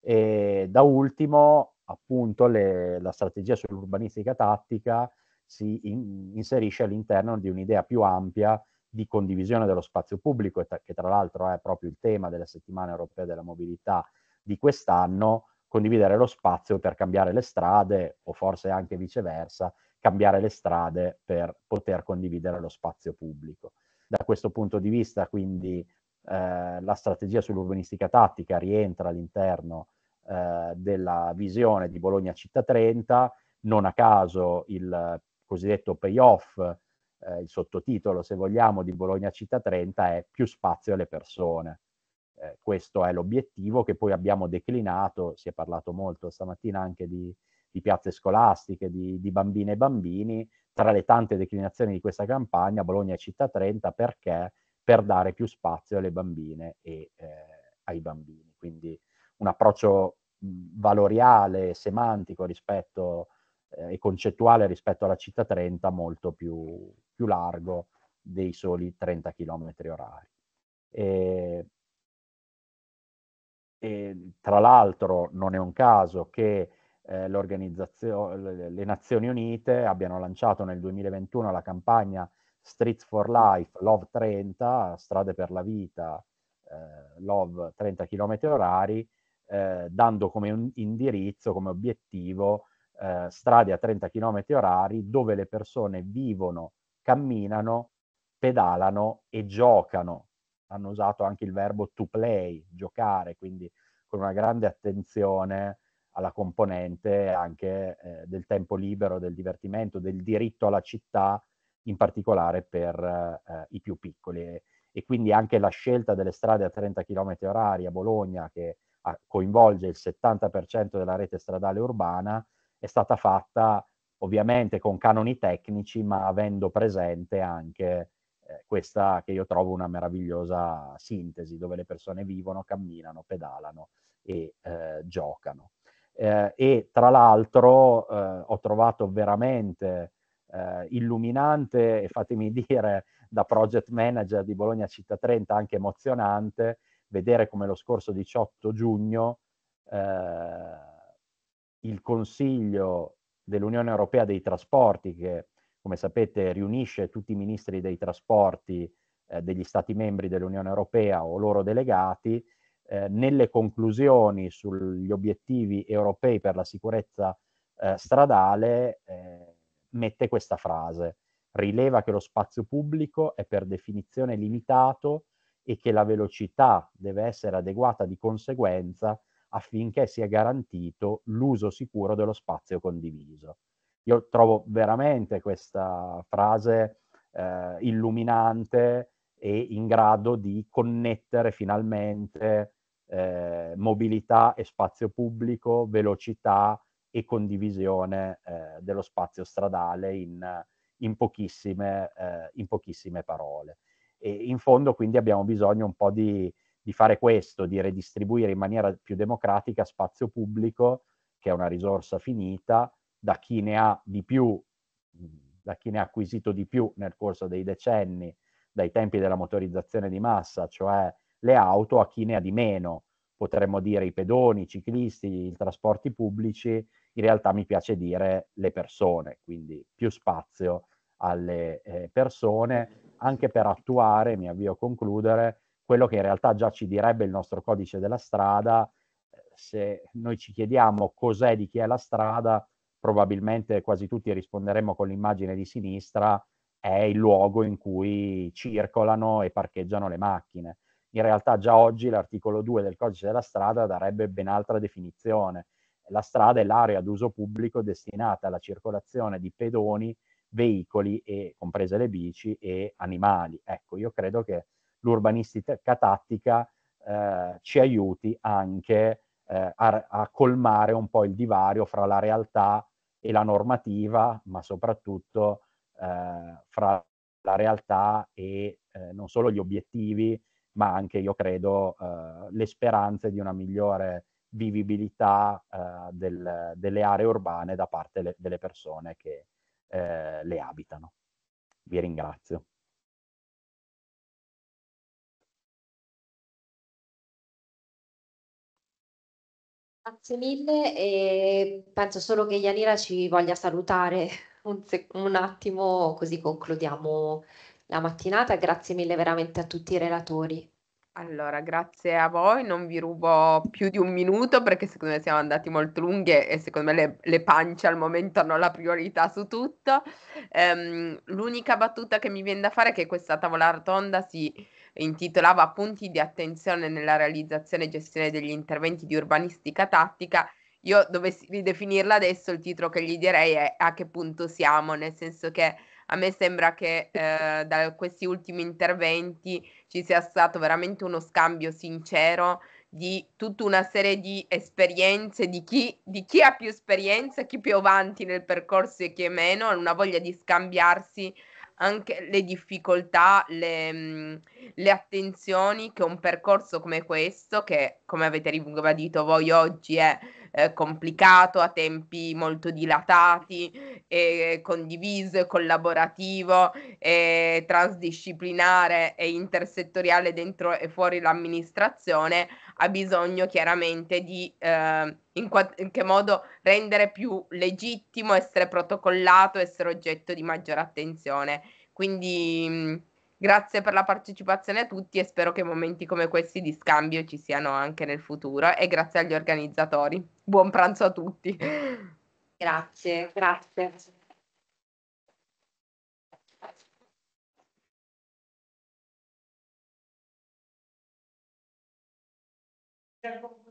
E da ultimo, appunto, le, la strategia sull'urbanistica tattica si in, inserisce all'interno di un'idea più ampia di condivisione dello spazio pubblico, che tra l'altro è proprio il tema della settimana europea della mobilità di quest'anno, condividere lo spazio per cambiare le strade o forse anche viceversa, cambiare le strade per poter condividere lo spazio pubblico. Da questo punto di vista, quindi, eh, la strategia sull'urbanistica tattica rientra all'interno eh, della visione di Bologna Città 30, non a caso il cosiddetto payoff, eh, il sottotitolo, se vogliamo, di Bologna Città 30 è più spazio alle persone eh, questo è l'obiettivo che poi abbiamo declinato, si è parlato molto stamattina anche di, di piazze scolastiche, di, di, bambine e bambini, tra le tante declinazioni di questa campagna Bologna è Città 30 perché per dare più spazio alle bambine e eh, ai bambini. Quindi un approccio valoriale, semantico rispetto, eh, e concettuale rispetto alla Città 30 molto più, più largo dei soli 30 km orari. E e, tra l'altro non è un caso che eh, le Nazioni Unite abbiano lanciato nel 2021 la campagna Streets for Life, Love 30, strade per la vita, eh, Love 30 km orari, eh, dando come indirizzo, come obiettivo eh, strade a 30 km orari dove le persone vivono, camminano, pedalano e giocano hanno usato anche il verbo to play, giocare, quindi con una grande attenzione alla componente anche eh, del tempo libero, del divertimento, del diritto alla città, in particolare per eh, i più piccoli. E, e, quindi anche la scelta delle strade a 30 km orari a Bologna, che a, ah, coinvolge il 70% della rete stradale urbana, è stata fatta ovviamente con canoni tecnici, ma avendo presente anche eh, questa che io trovo una meravigliosa sintesi dove le persone vivono, camminano, pedalano e eh, giocano. Eh, e tra l'altro eh, ho trovato veramente eh, illuminante e fatemi dire da project manager di Bologna Città 30 anche emozionante vedere come lo scorso 18 giugno il Consiglio dell'Unione Europea dei Trasporti che come sapete riunisce tutti i ministri dei trasporti eh, degli Stati membri dell'Unione Europea o loro delegati eh, nelle conclusioni sugli obiettivi europei per la sicurezza eh, stradale eh, mette questa frase. Rileva che lo spazio pubblico è per definizione limitato e che la velocità deve essere adeguata di conseguenza affinché sia garantito l'uso sicuro dello spazio condiviso. Io trovo veramente questa frase eh, illuminante e in grado di connettere finalmente eh, mobilità e spazio pubblico, velocità e condivisione eh, dello spazio stradale in, in, pochissime, eh, in, pochissime, parole. E in fondo quindi abbiamo bisogno un po' di, di fare questo, di redistribuire in maniera più democratica spazio pubblico, che è una risorsa finita, da chi ne ha di più, da chi ne ha acquisito di più nel corso dei decenni, dai tempi della motorizzazione di massa, cioè le auto, a chi ne ha di meno, potremmo dire i pedoni, i ciclisti, i trasporti pubblici, in realtà mi piace dire le persone, quindi più spazio alle eh, persone, anche per attuare, mi avvio a concludere, quello che in realtà già ci direbbe il nostro codice della strada, eh, se noi ci chiediamo cos'è di chi è la strada, probabilmente quasi tutti risponderemmo con l'immagine di sinistra, è il luogo in cui circolano e parcheggiano le macchine. In realtà già oggi l'articolo 2 del codice della strada darebbe ben altra definizione. La strada è l'area d'uso pubblico destinata alla circolazione di pedoni, veicoli, e, comprese le bici, e animali. Ecco, io credo che l'urbanistica tattica eh, ci aiuti anche eh, a, a colmare un po' il divario fra la realtà e la normativa, ma soprattutto eh, fra la realtà e eh, non solo gli obiettivi, ma anche, io credo, eh, le speranze di una migliore vivibilità eh, del, delle aree urbane da parte le, delle persone che eh, le abitano. Vi ringrazio. Grazie mille e penso solo che Yanira ci voglia salutare un, un attimo così concludiamo la mattinata. Grazie mille veramente a tutti i relatori. Allora, grazie a voi, non vi rubo più di un minuto perché secondo me siamo andati molto lunghi e secondo me le, le pance al momento hanno la priorità su tutto. Um, l'unica battuta che mi viene da fare è che questa tavola rotonda si intitolava Punti di attenzione nella realizzazione e gestione degli interventi di urbanistica tattica, io dovessi ridefinirla adesso, il titolo che gli direi è A che punto siamo, nel senso che a me sembra che eh, da questi ultimi interventi ci sia stato veramente uno scambio sincero di tutta una serie di esperienze, di chi, di chi ha più esperienza, chi più avanti nel percorso e chi è meno, una voglia di scambiarsi anche le difficoltà, le, mhmm, le, attenzioni che un percorso come questo, che come avete ribadito voi oggi è eh, complicato, a tempi molto dilatati, eh, condiviso e collaborativo, e transdisciplinare e intersettoriale dentro e fuori l'amministrazione, ha bisogno chiaramente di ehm, in qualche modo rendere più legittimo, essere protocollato, essere oggetto di maggiore attenzione. Quindi Grazie per la partecipazione a tutti e spero che momenti come questi di scambio ci siano anche nel futuro e grazie agli organizzatori. Buon pranzo a tutti. Grazie, grazie. Grazie.